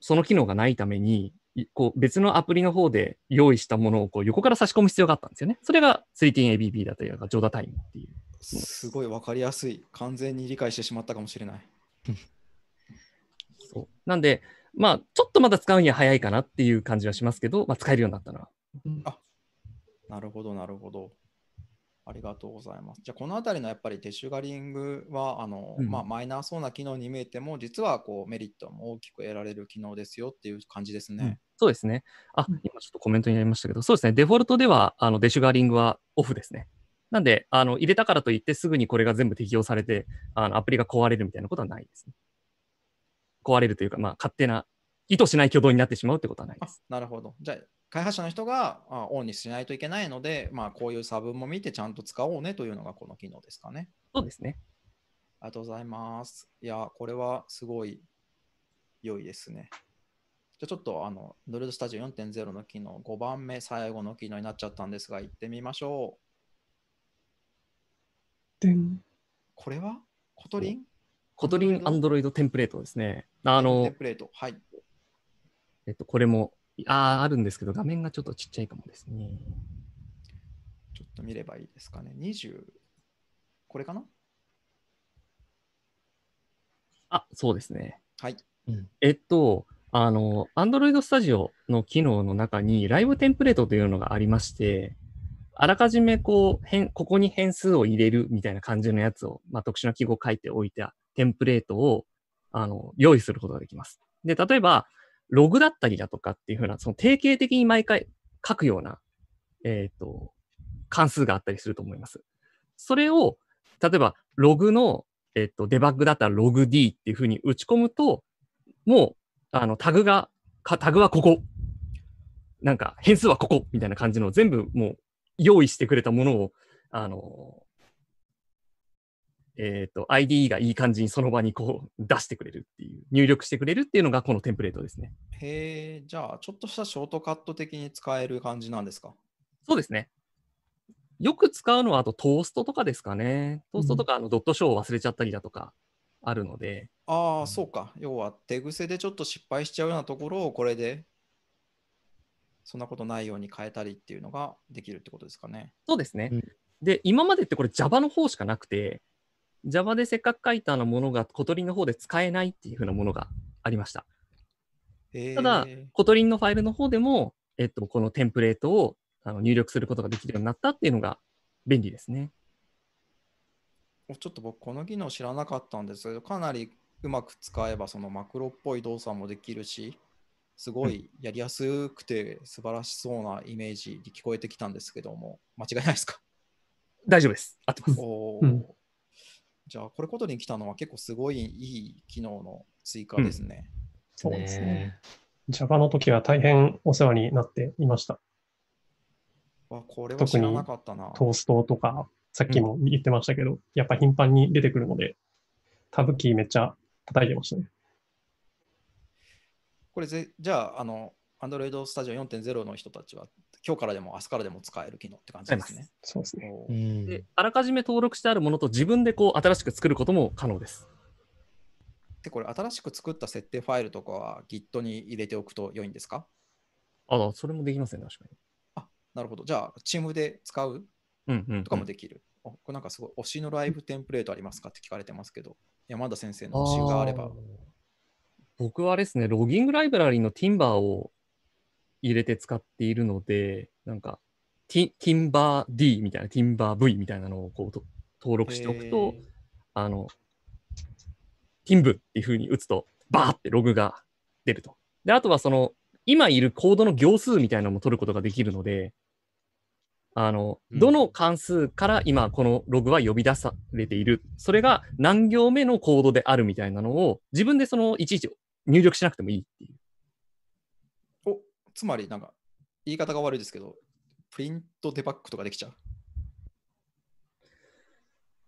その機能がないために、こう別のアプリの方で用意したものをこう横から差し込む必要があったんですよね。それが 3TABB だったり、ジョーダタイムっていう。すごい分かりやすい。完全に理解してしまったかもしれない。そうなんで、まあ、ちょっとまだ使うには早いかなっていう感じはしますけど、まあ、使えるようになったな。あなるほど、なるほど。ありがとうございます。じゃあ、この辺りのやっぱりデシュガリングは、あの、うん、まあ、マイナーそうな機能に見えても、実はこうメリットも大きく得られる機能ですよっていう感じですね。うん、そうですね。あ、今ちょっとコメントになりましたけど、そうですね。デフォルトでは、あのデシュガリングはオフですね。なんで、あの、入れたからといってすぐにこれが全部適用されて、あの、アプリが壊れるみたいなことはないですね。壊れるというか、まあ、勝手な、意図しない挙動になってしまうってことはないです。なるほど。じゃあ、開発者の人があオンにしないといけないので、まあ、こういう差分も見てちゃんと使おうねというのがこの機能ですかね。そうですね。ありがとうございます。いや、これはすごい良いですね。じゃちょっとあの、ヌルドスタジオ4.0の機能5番目、最後の機能になっちゃったんですが、行ってみましょう。これはコトリンコトリンアンドロイドテンプレートですね。あの、テンプレート。はい。えっと、これも、ああ、あるんですけど、画面がちょっとちっちゃいかもですね。ちょっと見ればいいですかね。20、これかなあ、そうですね。はい。えっと、あの、アンドロイドスタジオの機能の中に、ライブテンプレートというのがありまして、あらかじめこう変、ここに変数を入れるみたいな感じのやつを、まあ、特殊な記号を書いておいたテンプレートをあの用意することができます。で、例えば、ログだったりだとかっていうふうな、その定型的に毎回書くような、えっ、ー、と、関数があったりすると思います。それを、例えば、ログの、えっ、ー、と、デバッグだったらログ D っていうふうに打ち込むと、もう、あの、タグが、タグはここ。なんか、変数はここみたいな感じの全部もう用意してくれたものを、あの、えっ、ー、と、ID がいい感じにその場にこう出してくれるっていう、入力してくれるっていうのがこのテンプレートですね。へえ、じゃあ、ちょっとしたショートカット的に使える感じなんですかそうですね。よく使うのは、あとトーストとかですかね。トーストとか、あのドットショーを忘れちゃったりだとか、あるので。ああ、そうか。要は手癖でちょっと失敗しちゃうようなところをこれでそんなことないように変えたりっていうのができるってことですかね。そうですね。うん、で、今までってこれ Java の方しかなくて、Java でせっかく書いたものが小鳥の方で使えないっていうふうなものがありました。ただ、小鳥のファイルの方でも、えっと、このテンプレートをあの入力することができるようになったっていうのが便利ですね。ちょっと僕、この技能知らなかったんですけど、かなりうまく使えば、そのマクロっぽい動作もできるし、すごいやりやすくて素晴らしそうなイメージに聞こえてきたんですけども、間違いないですか大丈夫です。合ってます。おうん、じゃあ、これことに来たのは結構すごいいい機能の追加ですね。うん、そうですね。Java の時は大変お世話になっていました。わこれは知らなかったな。トーストとか、さっきも言ってましたけど、うん、やっぱ頻繁に出てくるので、タブキーめっちゃ叩いてましたね。これぜじゃあ、あの、Android Studio 4.0の人たちは、今日からでも明日からでも使える機能って感じですね。そうですね。であらかじめ登録してあるものと自分でこう新しく作ることも可能です。で、これ、新しく作った設定ファイルとかは Git に入れておくと良いんですかあ、それもできますね、確かに。あ、なるほど。じゃあ、チームで使うとかもできる。うんうんうん、これなんかすごい、推しのライブテンプレートありますかって聞かれてますけど、山田先生の推しがあれば僕はですね、ロギングライブラリの Timber を入れて使っているので、なんか、Timber D みたいな、Timber V みたいなのをこう登録しておくと、あの、Timb っていうふうに打つと、バーってログが出ると。で、あとはその、今いるコードの行数みたいなのも取ることができるので、あの、どの関数から今このログは呼び出されている。それが何行目のコードであるみたいなのを自分でそのいちいち入力しなくてもいいっていう。おつまり、なんか、言い方が悪いですけど、プリントデバッグとかできちゃう。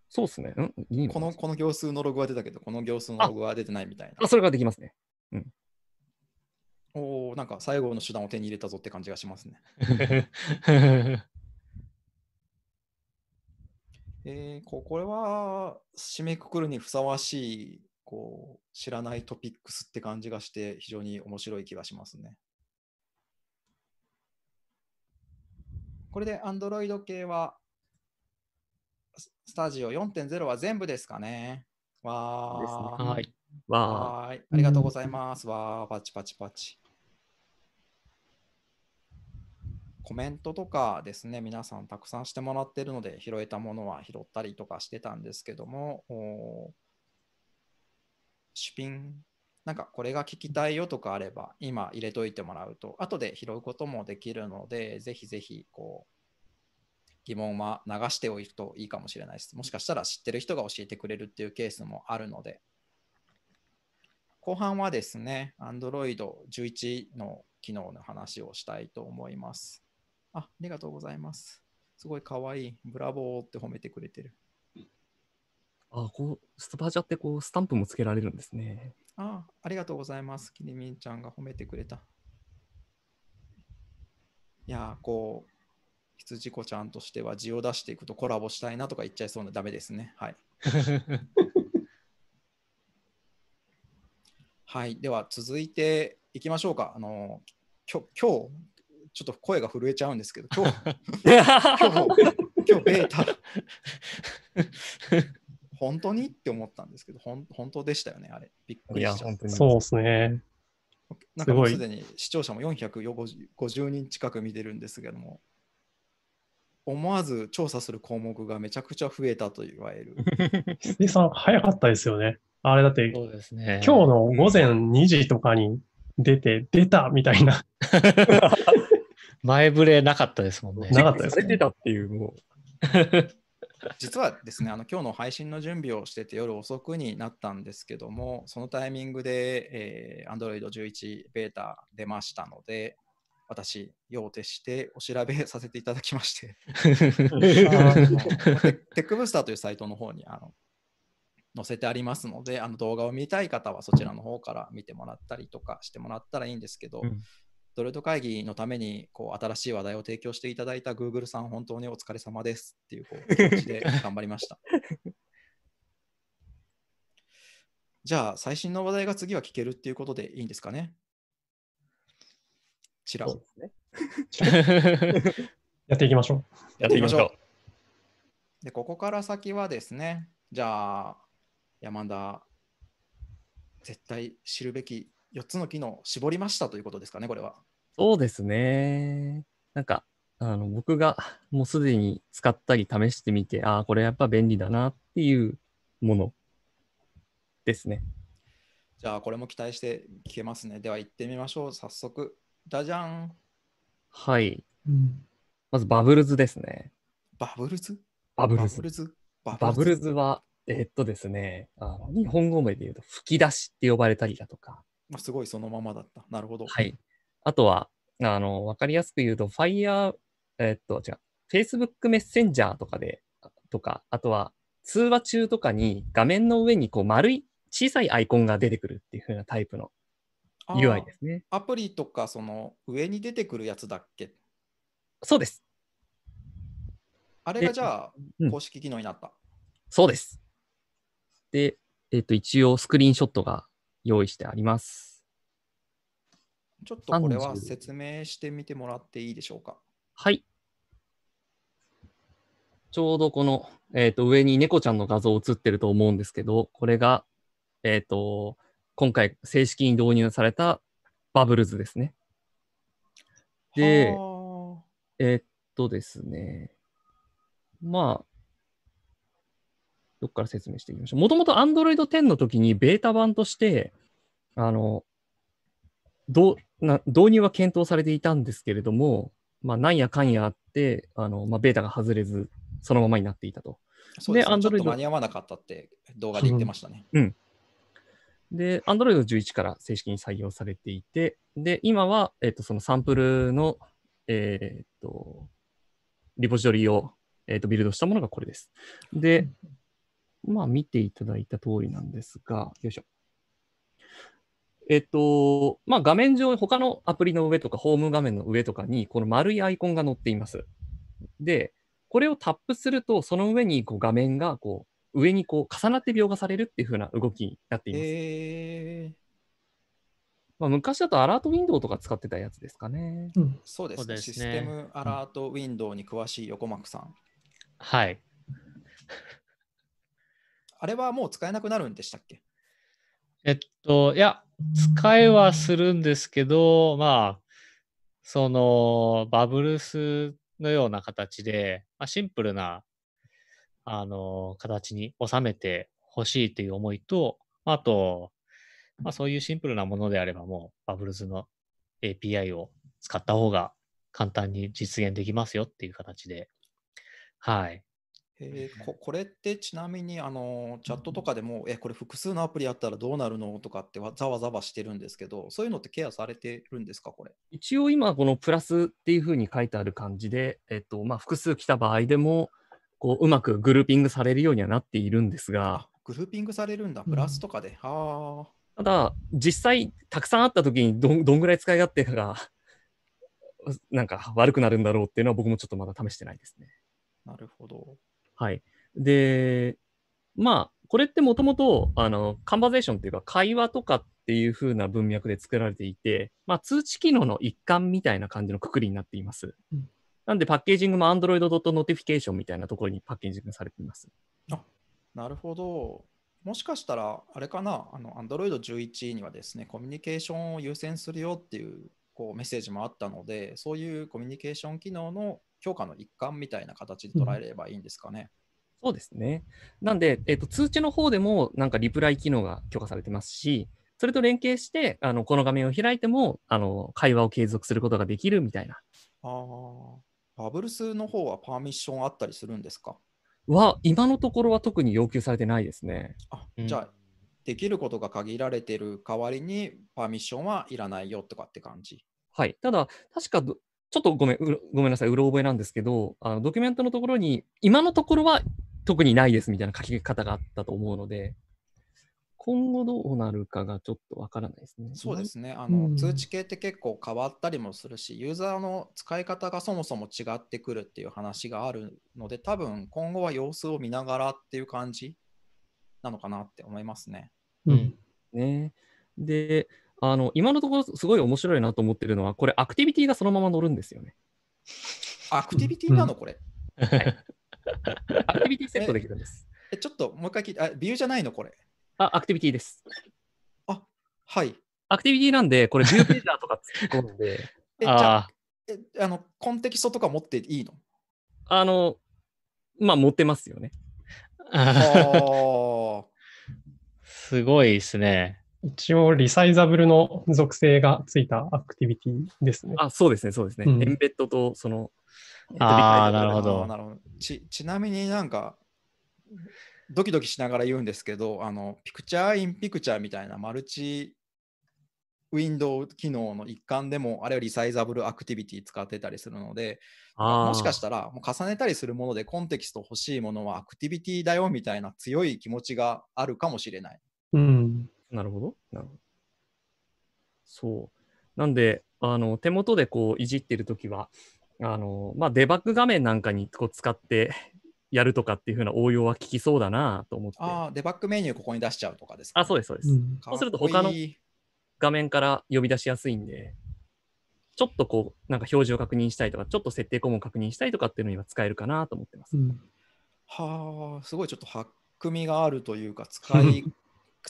そうですね。うんいいこのこの行数のログは出たけど、この行数のログは出てないみたいな。あそれができますね。うん、おおなんか最後の手段を手に入れたぞって感じがしますね。えー、ここれは締めくくるにふさわしいこう知らないトピックスって感じがして非常に面白い気がしますね。これで Android 系はスタジオ4.0は全部ですかね。わー。ね、はい。わーい。ありがとうございます。わー、パチパチパチ。コメントとかですね、皆さんたくさんしてもらってるので、拾えたものは拾ったりとかしてたんですけども、シュピンなんかこれが聞きたいよとかあれば今入れといてもらうと後で拾うこともできるのでぜひぜひこう疑問は流しておくといいかもしれないですもしかしたら知ってる人が教えてくれるっていうケースもあるので後半はですね Android11 の機能の話をしたいと思いますあありがとうございますすごいかわいいブラボーって褒めてくれてるあこう、スバチャってこう、スタンプもつけられるんですね。ああ、ありがとうございます。きりみんちゃんが褒めてくれた。いやこう、羊子ちゃんとしては字を出していくとコラボしたいなとか言っちゃいそうなダメですね。はい。はい、では続いていきましょうか。あのきょ今日ちょっと声が震えちゃうんですけど、今日、今日、今日ベータ本当にって思ったんですけど、ほん本当でしたよね、あれ。びっくりしや、本当たそうですね。なんかすでに視聴者も450人近く見てるんですけども、思わず調査する項目がめちゃくちゃ増えたといわれる。辻 さん、早かったですよね。あれだって、そうですね、今日の午前2時とかに出て、出たみたいな。前触れなかったですもんね。なかったです、ね。さ れてたっていう、もう。実はですね、あの今日の配信の準備をしてて夜遅くになったんですけども、そのタイミングで、えー、Android 11ベータ出ましたので、私、用手してお調べさせていただきまして テックブースターというサイトの方にあの載せてありますので、あの動画を見たい方はそちらの方から見てもらったりとかしてもらったらいいんですけど、うん、ドルト会議のためにこう新しい話題を提供していただいた Google さん、本当にお疲れ様ですっていうこう気持ちで頑張りました。じゃあ、最新の話題が次は聞けるっていうことでいいんですかねちら。う やっていきましょう。やっていきましょう。で、ここから先はですね、じゃあ、山田、絶対知るべき4つの機能を絞りましたということですかね、これは。そうですね。なんか、あの僕がもうすでに使ったり試してみて、ああ、これやっぱ便利だなっていうものですね。じゃあ、これも期待して聞けますね。では、行ってみましょう。早速、ダジャン。はい。うん、まず、バブルズですね。バブルズバブルズバブルズは、えー、っとですねあの、日本語名で言うと、吹き出しって呼ばれたりだとか、すごいそのままだった。なるほど。はい。あとは、あの、わかりやすく言うと、Fire、えー、っと、違う、Facebook メッセンジャーとかで、とか、あとは、通話中とかに画面の上にこう丸い小さいアイコンが出てくるっていう風なタイプの UI ですね。アプリとか、その上に出てくるやつだっけそうです。あれがじゃあ、公式機能になった。うん、そうです。で、えっ、ー、と、一応スクリーンショットが用意してあります。ちょっとこれは説明してみてもらっていいでしょうか。はい。ちょうどこの、えーと、上に猫ちゃんの画像映ってると思うんですけど、これが、えっ、ー、と、今回正式に導入されたバブルズですね。で、えー、っとですね、まあ、どっから説明していきましょう。もともと Android 10の時にベータ版として、あの、どな導入は検討されていたんですけれども、まあ、なんやかんやあって、あのまあ、ベータが外れず、そのままになっていたと。そうですね、ちょっと間に合わなかったって動画で言ってましたね。うん。で、Android 11から正式に採用されていて、で、今は、えっ、と、そのサンプルの、えっ、と、リポジトリを、えっ、と、ビルドしたものがこれです。で、まあ、見ていただいた通りなんですが、よいしょ。えっと、まあ、画面上、他のアプリの上とか、ホーム画面の上とかに、この丸いアイコンが載っています。で、これをタップすると、その上にこう画面がこう上にこう重なって描画されるっていうふうな動きになっています。えーまあ、昔だとアラートウィンドウとか使ってたやつですかね。うん、そうですね。システムアラートウィンドウに詳しい横幕さん。はい。あれはもう使えなくなるんでしたっけえっと、いや、使えはするんですけど、まあ、そのバブルスのような形で、まあ、シンプルな、あの、形に収めてほしいという思いと、あと、まあ、そういうシンプルなものであれば、もうバブルズの API を使った方が簡単に実現できますよっていう形で、はい、えー、ここれってちなみにあのチャットとかでも、えこれ複数のアプリあったらどうなるのとかってざわざわしてるんですけど、そういうのってケアされてるんですか、これ一応今、このプラスっていうふうに書いてある感じで、えっとまあ、複数来た場合でもこう、うまくグルーピングされるようにはなっているんですが。グルーピングされるんだ、プラスとかで。うん、ただ、実際、たくさんあったときにどんぐらい使い勝手がなんか悪くなるんだろうっていうのは、僕もちょっとまだ試してないですね。なるほど。はい。で、まあ、これってもともと、あの、カンバゼーションっていうか、会話とかっていう風な文脈で作られていて、まあ、通知機能の一環みたいな感じのくくりになっています。うん、なんで、パッケージングも Android.Notification みたいなところにパッケージングされています。あなるほど。もしかしたら、あれかな、あの、Android11 にはですね、コミュニケーションを優先するよっていうこうメッセージもあったので、そういうコミュニケーション機能の強化の一環みたいな形で捉えればいいんですかね。うん、そうですね。なんで、えーと、通知の方でもなんかリプライ機能が許可されてますし、それと連携して、あのこの画面を開いてもあの、会話を継続することができるみたいな。あバブルスの方はパーミッションあったりするんですかは、今のところは特に要求されてないですね。あじゃあ、うん、できることが限られてる代わりに、パーミッションはいらないよとかって感じ。はい、ただ、確かちょっとごめん、ごめんなさい、うろ覚えなんですけど、あのドキュメントのところに、今のところは特にないですみたいな書き方があったと思うので、今後どうなるかがちょっとわからないですね。そうですね。あの、うん、通知系って結構変わったりもするし、ユーザーの使い方がそもそも違ってくるっていう話があるので、多分今後は様子を見ながらっていう感じなのかなって思いますね。うん。ね。で、あの、今のところすごい面白いなと思ってるのは、これ、アクティビティがそのまま乗るんですよね。アクティビティなの、これ。はい、アクティビティセットできるんです。え、ちょっともう一回聞いて、ビューじゃないの、これ。あ、アクティビティです。あ、はい。アクティビティなんで、これ、ビューページャーとかつき込んで。じゃあの、コンテキストとか持っていいのあの、まあ、持ってますよね。すごいですね。一応リサイザブルの属性がついたアクティビティですね。あ、そうですね、そうですね。うん、エンベッドとその。ああ、なるほど。なるほどちちなみになんか、ドキドキしながら言うんですけど、あのピクチャーインピクチャーみたいなマルチウィンドウ機能の一環でも、あれはリサイザブルアクティビティ使ってたりするので、もしかしたらもう重ねたりするものでコンテキスト欲しいものはアクティビティだよみたいな強い気持ちがあるかもしれない。うんなるほど。なるほど。そう。なんで、あの手元でこういじってるときは、あのまあ、デバッグ画面なんかにこう使って やるとかっていうふうな応用は効きそうだなと思って。ああ、デバッグメニューここに出しちゃうとかですか、ね、あ、そうです、そうです。うん、そうすると他の画面から呼び出しやすいんで、ちょっとこう、なんか表示を確認したいとか、ちょっと設定項目を確認したいとかっていうのには使えるかなと思ってます。うん、はあ、すごいちょっとはっくみがあるというか、使い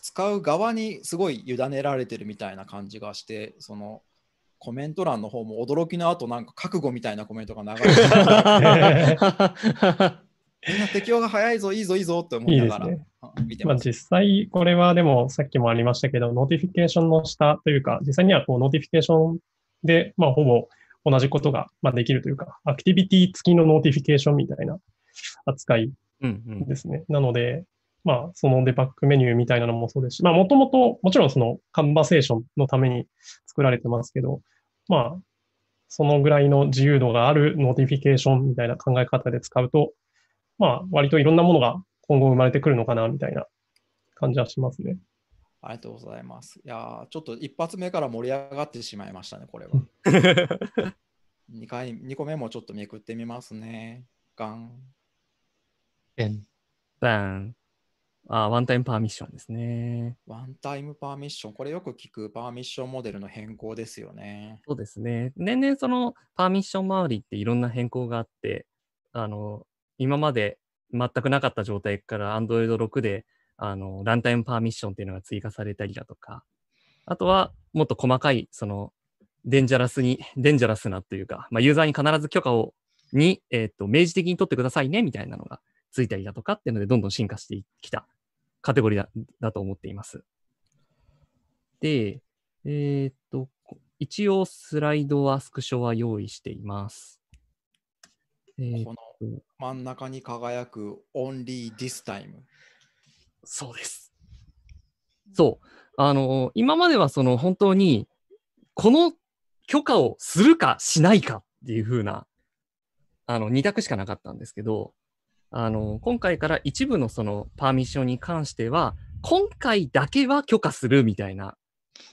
使う側にすごい委ねられてるみたいな感じがしてそのコメント欄の方も驚きの後なんか覚悟みたいなコメントが流れて みんな適用が早いぞいいぞいいぞって思いながら。いいまあ、実際、これはでもさっきもありましたけど、ノーティフィケーションの下というか、実際にはこうノーティフィケーションで、まあ、ほぼ同じことができるというか、アクティビティ付きのノーティフィケーションみたいな扱いですね。うんうん、なので、まあ、そのデバッグメニューみたいなのもそうですし、まあ、もともと、もちろんそのカンバセーションのために作られてますけど、まあ、そのぐらいの自由度があるノーティフィケーションみたいな考え方で使うと、まあ、割といろんなものが今後生まれてくるのかな、みたいな感じはしますね。ありがとうございます。いやちょっと一発目から盛り上がってしまいましたね、これは。2, 回2個目もちょっとめくってみますね。ガン。えん、バン。あワンタイムパーミッションですね。ワンタイムパーミッション、これよく聞くパーミッションモデルの変更ですよね。そうですね。年々そのパーミッション周りっていろんな変更があって、あの、今まで全くなかった状態から Android6 であのランタイムパーミッションっていうのが追加されたりだとか、あとはもっと細かい、その、デンジャラスに、デンジャラスなというか、まあ、ユーザーに必ず許可を、に、えっ、ー、と、明示的に取ってくださいね、みたいなのがついたりだとかっていうので、どんどん進化してきたカテゴリーだだと思っています。で、えー、っと、一応スライドはスクショは用意しています。この真ん中に輝く Only This Time。そうです。そう。あの今まではその本当に、この許可をするかしないかっていうふうな、あの、二択しかなかったんですけど、あの、今回から一部のそのパーミッションに関しては、今回だけは許可するみたいな、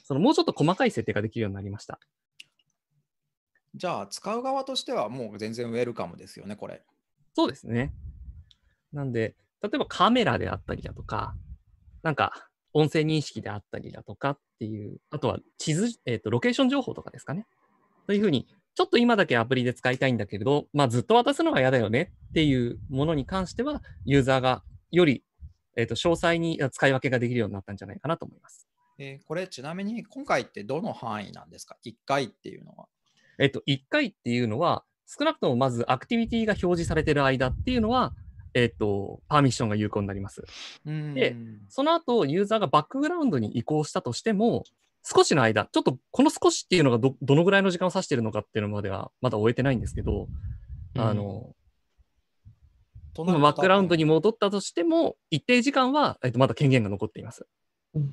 そのもうちょっと細かい設定ができるようになりました。じゃあ、使う側としてはもう全然ウェルカムですよね、これ。そうですね。なんで、例えばカメラであったりだとか、なんか音声認識であったりだとかっていう、あとは地図、えっ、ー、と、ロケーション情報とかですかね。というふうに、ちょっと今だけアプリで使いたいんだけれど、まあ、ずっと渡すのが嫌だよねっていうものに関しては、ユーザーがより、えー、と詳細に使い分けができるようになったんじゃないかなと思います。えー、これ、ちなみに今回ってどの範囲なんですか ?1 回っていうのは。えっ、ー、と、1回っていうのは、少なくともまずアクティビティが表示されてる間っていうのは、えっ、ー、と、パーミッションが有効になります。で、その後ユーザーがバックグラウンドに移行したとしても、少しの間、ちょっとこの少しっていうのがどどのぐらいの時間を指しているのかっていうのまではまだ終えてないんですけど、うん、あの、のバックラウンドに戻ったとしても、一定時間は、えっと、まだ権限が残っています。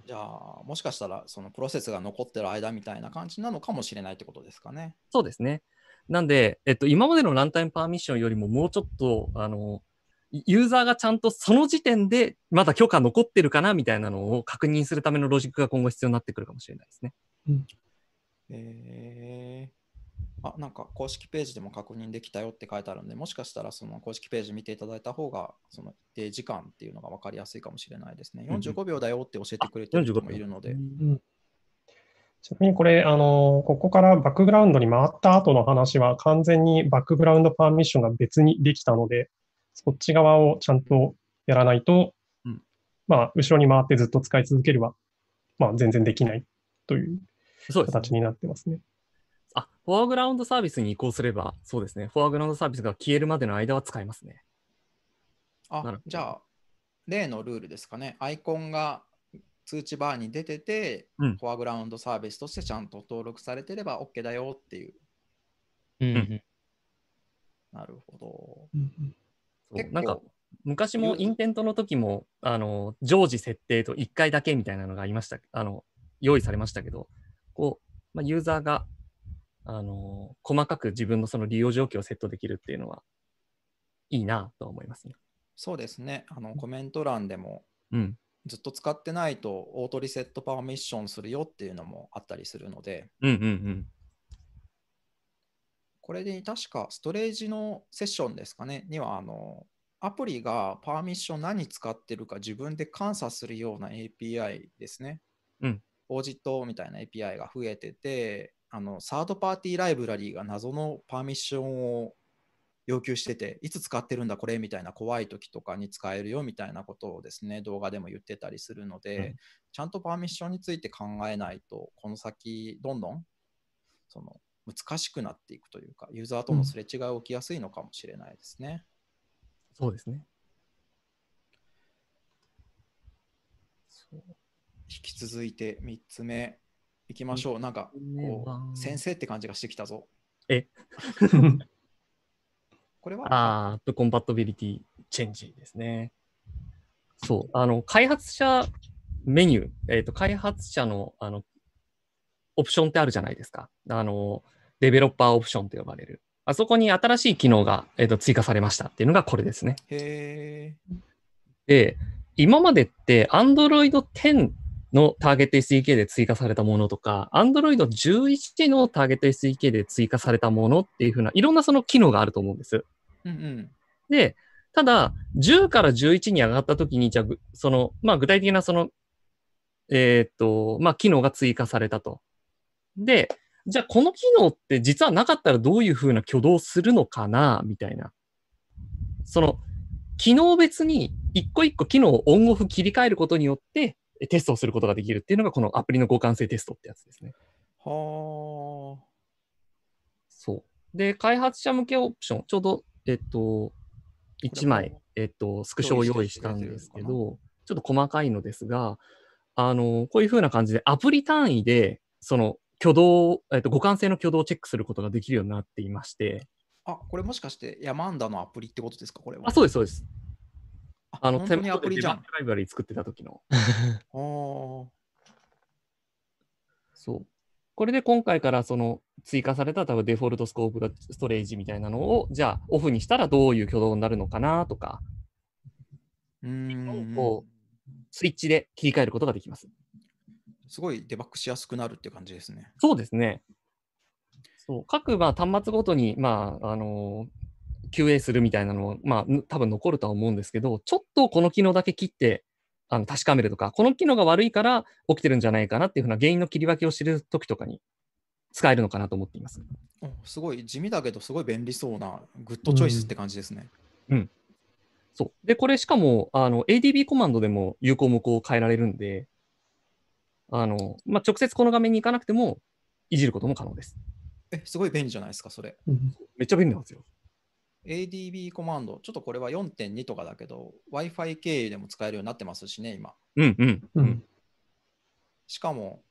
じゃあ、もしかしたら、そのプロセスが残ってる間みたいな感じなのかもしれないってことですかね。そうですね。なんで、えっと、今までのランタイムパーミッションよりももうちょっと、あの、ユーザーがちゃんとその時点でまだ許可残ってるかなみたいなのを確認するためのロジックが今後必要になってくるかもしれないですね。うん、えー、あなんか公式ページでも確認できたよって書いてあるんで、もしかしたらその公式ページ見ていただいた方が、その一定時間っていうのが分かりやすいかもしれないですね。45秒だよって教えてくれてる人もいるので。うんちなみにこれ、あの、ここからバックグラウンドに回った後の話は完全にバックグラウンドパーミッションが別にできたので、こっち側をちゃんとやらないと、うん、まあ、後ろに回ってずっと使い続ければ、まあ、全然できないという形になってますね。あ、フォアグラウンドサービスに移行すれば、そうですね、フォアグラウンドサービスが消えるまでの間は使えますね。あ、じゃあ、例のルールですかね、アイコンが通知バーに出てて、うん、フォアグラウンドサービスとしてちゃんと登録されてれば OK だよっていう。うん、なるほど。うんなんか昔もインテントの時もあの常時設定と1回だけみたいなのがありましたあの用意されましたけどこう、まあ、ユーザーがあの細かく自分のその利用状況をセットできるっていうのはいいなと思いますね。そうですねあのコメント欄でも、うん、ずっと使ってないとオートリセットパーミッションするよっていうのもあったりするので、うんうんうん、これで確かストレージのセッションですかね、にはあのアプリがパーミッション何使ってるか自分で監査するような API ですね。うん。オージットみたいな API が増えてて、あのサードパーティーライブラリーが謎のパーミッションを要求してて、いつ使ってるんだこれみたいな怖い時とかに使えるよみたいなことをですね、動画でも言ってたりするので、うん、ちゃんとパーミッションについて考えないと、この先どんどんその難しくなっていくというか、ユーザーとのすれ違いが起きやすいのかもしれないですね。うん、そうですね。引き続いて3つ目いきましょう。なんかこう、先生って感じがしてきたぞ。え これはあアップコンパットビリティチェンジですね。そう、あの、開発者メニュー、えっ、ー、と、開発者の、あの、オプションってあるじゃないですか。あの、デベロッパーオプションと呼ばれる。あそこに新しい機能が、えー、と追加されましたっていうのがこれですね。へで、今までって Android 10のターゲット SDK で追加されたものとか、Android 11のターゲット SDK で追加されたものっていうふうな、いろんなその機能があると思うんです。うんうん、で、ただ、10から11に上がったときに、じゃその、まあ、具体的なその、えっ、と、まあ、機能が追加されたと。で、じゃあこの機能って実はなかったらどういうふうな挙動するのかな、みたいな。その、機能別に一個一個機能をオンオフ切り替えることによってテストをすることができるっていうのがこのアプリの互換性テストってやつですね。はあ。そう。で、開発者向けオプション、ちょうど、えっと、1枚、えっと、スクショを用意したんですけど、ちょっと細かいのですが、あの、こういうふうな感じでアプリ単位で、その挙動、えっと、互換性の挙動をチェックすることができるようになっていまして。あ、これもしかして、ヤマンダのアプリってことですか、これは。あ、そうです、そうです。ああの、手アプリバゃん。ライブラリ作ってた時の。そう。これで今回からその追加された多分デフォルトスコープストレージみたいなのを、じゃあオフにしたらどういう挙動になるのかなとか、うんこうスイッチで切り替えることができます。すごいデバッグしやすくなるって感じですね。そうですね。そう各まあ端末ごとに、まああの QA するみたいなのは、まあ、多分残るとは思うんですけど、ちょっとこの機能だけ切ってあの確かめるとか、この機能が悪いから起きてるんじゃないかなっていうふうな原因の切り分けを知るときとかに使えるのかなと思っています。すごい地味だけど、すごい便利そうなグッドチョイスって感じですね。うん、うん、そうでこれしかもあの ADB コマンドでも有効無効を変えられるんで、あの、まあ、直接この画面に行かなくても、いじることも可能です。え、すごい便利じゃないですか、それ。めっちゃ便利なんですよ。ADB コマンド、ちょっとこれは4.2とかだけど、Wi-Fi 経由でも使えるようになってますしね、今。うんうんうん。しかも、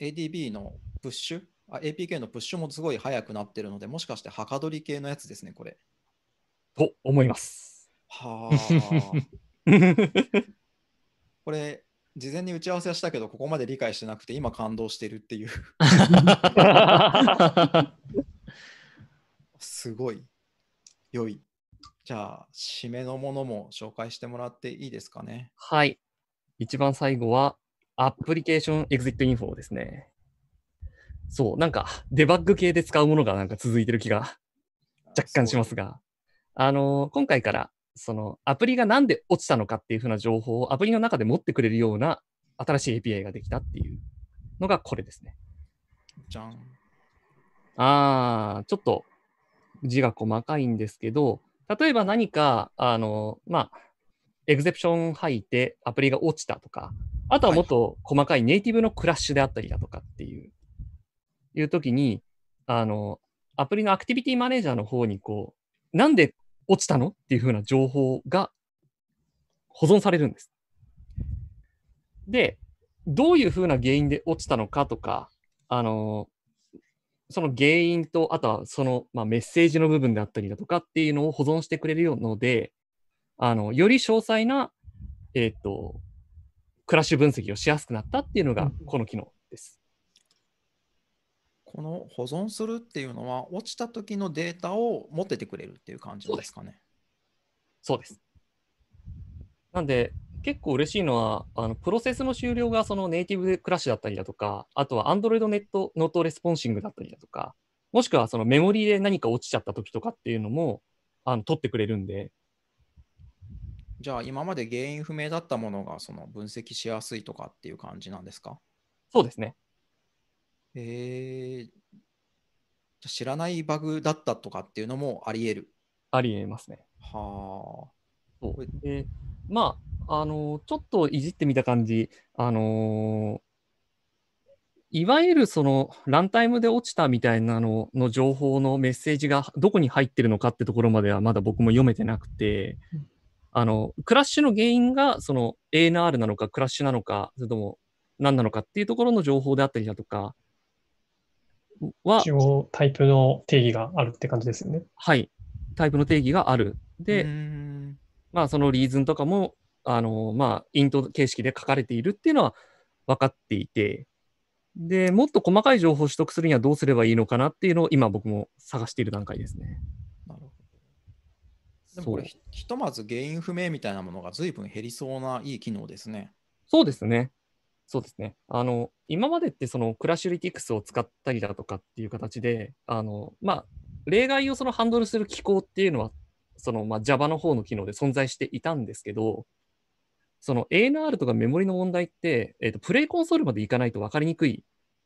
ADB のプッシュあ、APK のプッシュもすごい速くなってるので、もしかしてはかどり系のやつですね、これ。と思います。はあ。これ、事前に打ち合わせはしたけど、ここまで理解してなくて、今感動してるっていう すごい。良い。じゃあ、締めのものも紹介してもらっていいですかね。はい。一番最後は、アプリケーションエグゼットインフォですね。そう、なんか、デバッグ系で使うものがなんか続いてる気が若干しますが、あの今回からそのアプリがなんで落ちたのかっていうふうな情報をアプリの中で持ってくれるような新しい API ができたっていうのがこれですね。じゃん。ああ、ちょっと字が細かいんですけど、例えば何か、あの、まあ、エグゼプション吐いてアプリが落ちたとか、あとはもっと細かいネイティブのクラッシュであったりだとかっていう、いう時に、あの、アプリのアクティビティマネージャーの方にこう、なんで落ちたのっていうふうな情報が保存されるんです。で、どういうふうな原因で落ちたのかとか、あのその原因と、あとはその、まあ、メッセージの部分であったりだとかっていうのを保存してくれるので、あのより詳細な、えっ、ー、と、クラッシュ分析をしやすくなったっていうのがこの機能です。この保存するっていうのは、落ちた時のデータを持っててくれるっていう感じですかね。そうです。なんで、結構嬉しいのは、あのプロセスの終了がそのネイティブクラッシュだったりだとか、あとは Android ネットノートレスポンシングだったりだとか、もしくはそのメモリーで何か落ちちゃった時とかっていうのもあの取ってくれるんで。じゃあ、今まで原因不明だったものがその分析しやすいとかっていう感じなんですかそうですね。えー、知らないバグだったとかっていうのもありえるありえますね。はあ。そうでまあ、あのちょっといじってみた感じ、あのいわゆるそのランタイムで落ちたみたいなのの情報のメッセージがどこに入ってるのかってところまではまだ僕も読めてなくて、うん、あのクラッシュの原因がその ANR なのかクラッシュなのかそれとも何なのかっていうところの情報であったりだとかは。一応タイプの定義があるって感じですよね。はい。タイプの定義がある。で、まあそのリーズンとかも、あの、まあ、イント形式で書かれているっていうのは分かっていて、で、もっと細かい情報を取得するにはどうすればいいのかなっていうのを今僕も探している段階ですね。なるほど。でもこれひとまず原因不明みたいなものが随分減りそうないい機能ですね。そうですね。そうですね。あの、今までってそのクラシュリティクスを使ったりだとかっていう形で、あの、まあ、例外をそのハンドルする機構っていうのは、その、まあ、Java の方の機能で存在していたんですけど、その ANR とかメモリの問題って、えーと、とプレイコンソールまでいかないと分かりにくい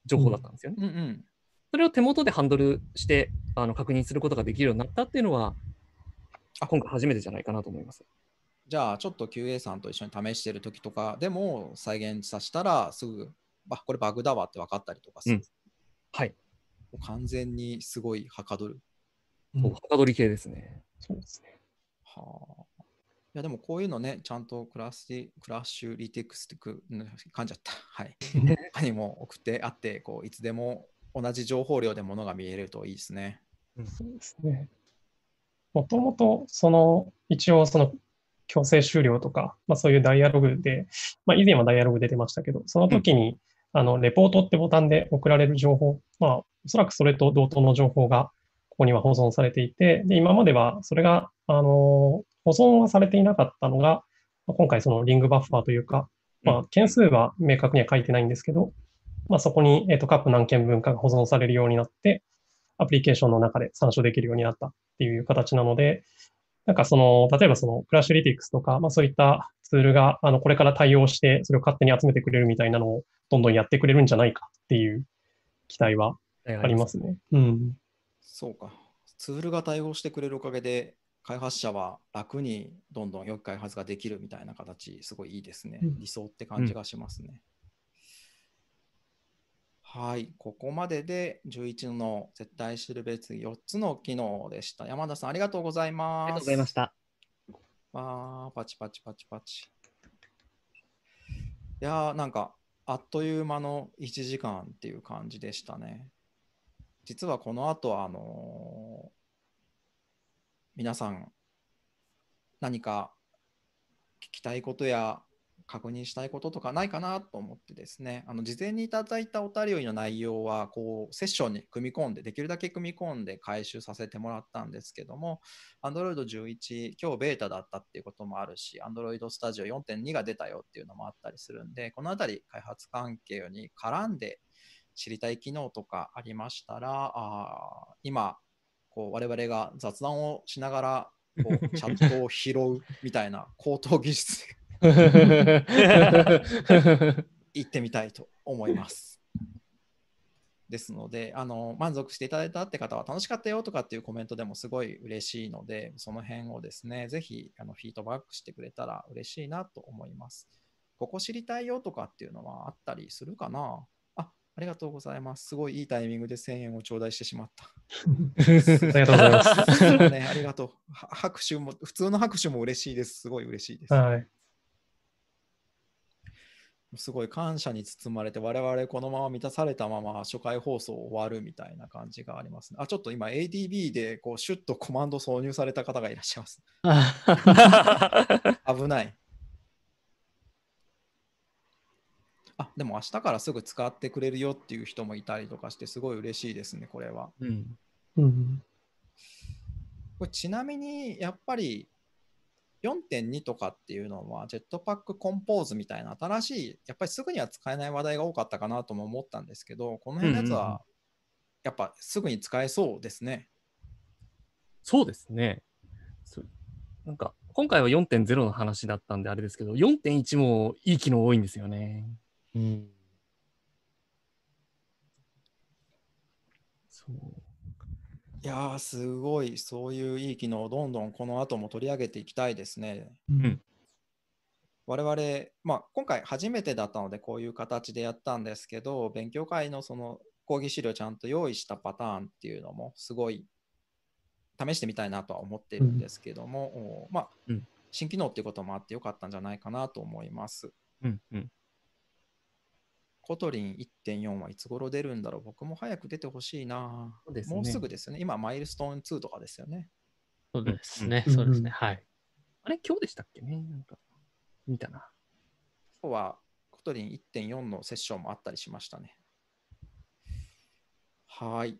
情報だったんですよね。うんうんうん、それを手元でハンドルしてあの確認することができるようになったっていうのは、今回初めてじゃないかなと思います。じゃあちょっと QA さんと一緒に試してる時とかでも再現させたらすぐ、あこれバグだわって分かったりとかする。うん、はい。もう完全にすごいはかどる。もうはかどり系ですね。そうですね。はあ。いやでもこういうのね、ちゃんとクラスクラッシュリテックスティク、噛んじゃった。はい。他にも送ってあって、こういつでも同じ情報量でものが見えるといいですね。そうですね。もともと、その、一応、その強制終了とか、まあ、そういうダイアログで、まあ、以前はダイアログ出てましたけど、その時に、あの、レポートってボタンで送られる情報、まあ、おそらくそれと同等の情報が、ここには保存されていて、で、今まではそれが、あの、保存はされていなかったのが、今回そのリングバッファーというか、まあ、件数は明確には書いてないんですけど、まあ、そこに、えっと、カップ何件分かが保存されるようになって、アプリケーションの中で参照できるようになったっていう形なので、なんかその、例えばその、クラッシュリティクスとか、まあそういったツールが、あの、これから対応して、それを勝手に集めてくれるみたいなのを、どんどんやってくれるんじゃないかっていう期待はありますね。うん。そうか。ツールが対応してくれるおかげで、開発者は楽にどんどんよく開発ができるみたいな形、すごいいいですね。理想って感じがしますね。うんうんはい、ここまでで11の絶対知るべき4つの機能でした。山田さん、ありがとうございます。ありがとうございました。あパチパチパチパチ。いやー、なんか、あっという間の1時間っていう感じでしたね。実はこの後、あのー、皆さん、何か聞きたいことや確認したいこととかないかなと思ってですね、あの事前にいただいたお便りの内容はこう、セッションに組み込んで、できるだけ組み込んで回収させてもらったんですけども、Android 11、今日ベータだったっていうこともあるし、Android Studio 4.2が出たよっていうのもあったりするんで、この辺り開発関係に絡んで知りたい機能とかありましたら、あ今、こう我々が雑談をしながらこうチャットを拾うみたいな高等技術 行ってみたいと思います。ですのであの、満足していただいたって方は楽しかったよとかっていうコメントでもすごい嬉しいので、その辺をですね、ぜひあのフィードバックしてくれたら嬉しいなと思います。ここ知りたいよとかっていうのはあったりするかなあありがとうございます。すごいいいタイミングで1000円を頂戴してしまった。ありがとうございます。ね、ありがとう。拍手も、普通の拍手も嬉しいです。すごい嬉しいです。はいすごい感謝に包まれて、我々このまま満たされたまま初回放送終わるみたいな感じがありますね。あ、ちょっと今 ADB でこうシュッとコマンド挿入された方がいらっしゃいます。危ない。あ、でも明日からすぐ使ってくれるよっていう人もいたりとかして、すごい嬉しいですね、これは。うん、うん、これちなみに、やっぱり4.2とかっていうのは、ジェットパックコンポーズみたいな新しい、やっぱりすぐには使えない話題が多かったかなとも思ったんですけど、この辺のやつは、やっぱすぐに使えそうですね。うんうんそうですね。なんか、今回は4.0の話だったんであれですけど、4.1もいい機能多いんですよね。うん。そう。いやー、すごい、そういういい機能をどんどんこの後も取り上げていきたいですね。うん、我々、まあ、今回初めてだったので、こういう形でやったんですけど、勉強会のその講義資料ちゃんと用意したパターンっていうのも、すごい試してみたいなとは思っているんですけども、うん、まあ、うん、新機能っていうこともあってよかったんじゃないかなと思います。うんうんコトリン1.4はいつ頃出るんだろう僕も早く出てほしいなそうです、ね、もうすぐですよね。今、マイルストーン2とかですよね。そうですね。そうですね。はい。あれ、今日でしたっけねなんか、見たな。今日は、コトリン1.4のセッションもあったりしましたね。はい。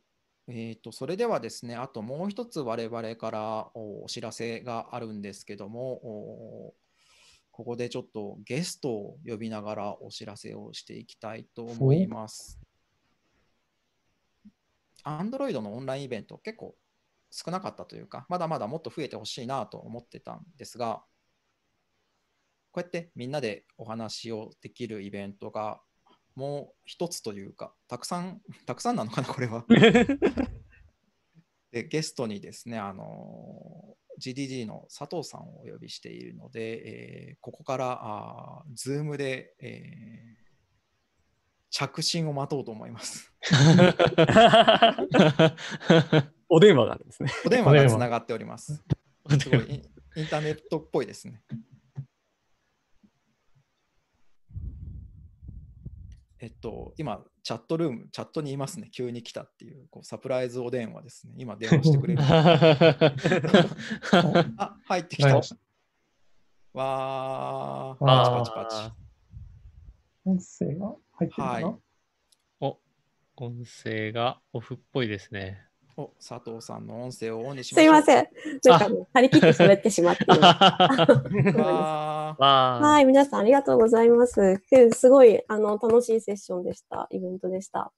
えーと、とそれではですね、あともう一つ我々からお知らせがあるんですけども、ここでちょっとゲストを呼びながらお知らせをしていきたいと思います。Android のオンラインイベント、結構少なかったというか、まだまだもっと増えてほしいなと思ってたんですが、こうやってみんなでお話をできるイベントがもう一つというか、たくさん、たくさんなのかな、これは。でゲストにですね、あの GDD の佐藤さんをお呼びしているので、えー、ここからあ Zoom で、えー、着信を待とうと思います。お電話があるんですね。お電話がつながっております。すごいインターネットっぽいですね。えっと、今、チャットルーム、チャットにいますね、急に来たっていう、こうサプライズお電話ですね、今電話してくれる。あ、入ってきた。わー、パチパチパチ。音声が入ってるな、はい、お、音声がオフっぽいですね。お佐藤さんの音声をオンにします。すいません。なんか、ね、張り切って喋ってしまって。はい、皆さんありがとうございます。すごいあの楽しいセッションでした、イベントでした。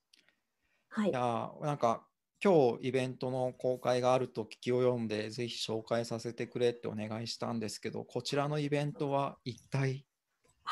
はい、いやなんか今日イベントの公開があると聞きを読んで、ぜひ紹介させてくれってお願いしたんですけど、こちらのイベントは一体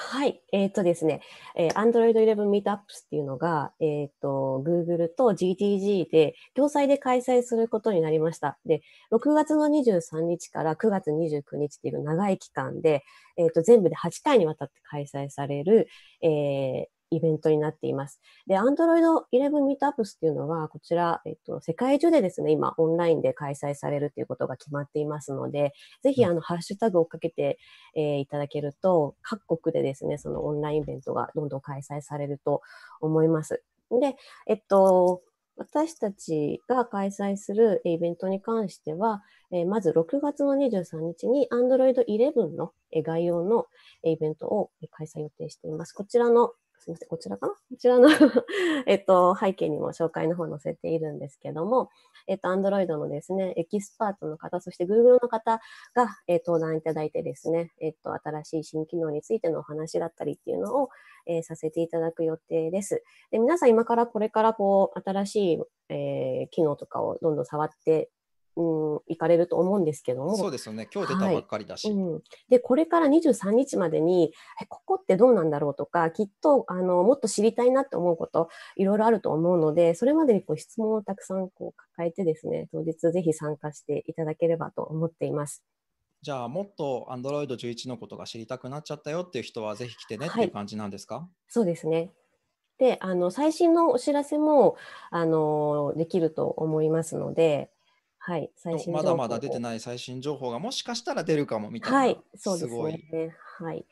はい。えっ、ー、とですね、えー、Android 11 Meetups っていうのが、えっ、ー、と、Google と GTG で、共催で開催することになりました。で、6月の23日から9月29日っていう長い期間で、えっ、ー、と、全部で8回にわたって開催される、えー、イベントになっています。で、Android 11 Meetups っていうのは、こちら、えっと、世界中でですね、今、オンラインで開催されるということが決まっていますので、ぜひ、あの、ハッシュタグをかけて、えー、いただけると、各国でですね、そのオンラインイベントがどんどん開催されると思います。で、えっと、私たちが開催するイベントに関しては、えー、まず6月の23日に Android 11の概要のイベントを開催予定しています。こちらのすみません、こちらかなこちらの えっと、背景にも紹介の方載せているんですけども、えっと、Android のですね、エキスパートの方、そして Google の方が、えー、登壇いただいてですね、えっと、新しい新機能についてのお話だったりっていうのを、えー、させていただく予定です。で、皆さん今からこれからこう、新しい、えー、機能とかをどんどん触ってうん、行かれると思うんですけどもそうですよね今日出たばっかりだし、はいうん、でこれから23日までにえここってどうなんだろうとかきっとあのもっと知りたいなって思うこといろいろあると思うのでそれまでにこう質問をたくさんこう抱えてですね当日ぜひ参加していただければと思っています。じゃあもっと Android11 のことが知りたくなっちゃったよっていう人はぜひ来てねっていう感じなんですか、はい、そうですね。であの最新のお知らせもあのできると思いますのではい、最新まだまだ出てない最新情報がもしかしたら出るかもみたいな。はい、そうですね。すいはい。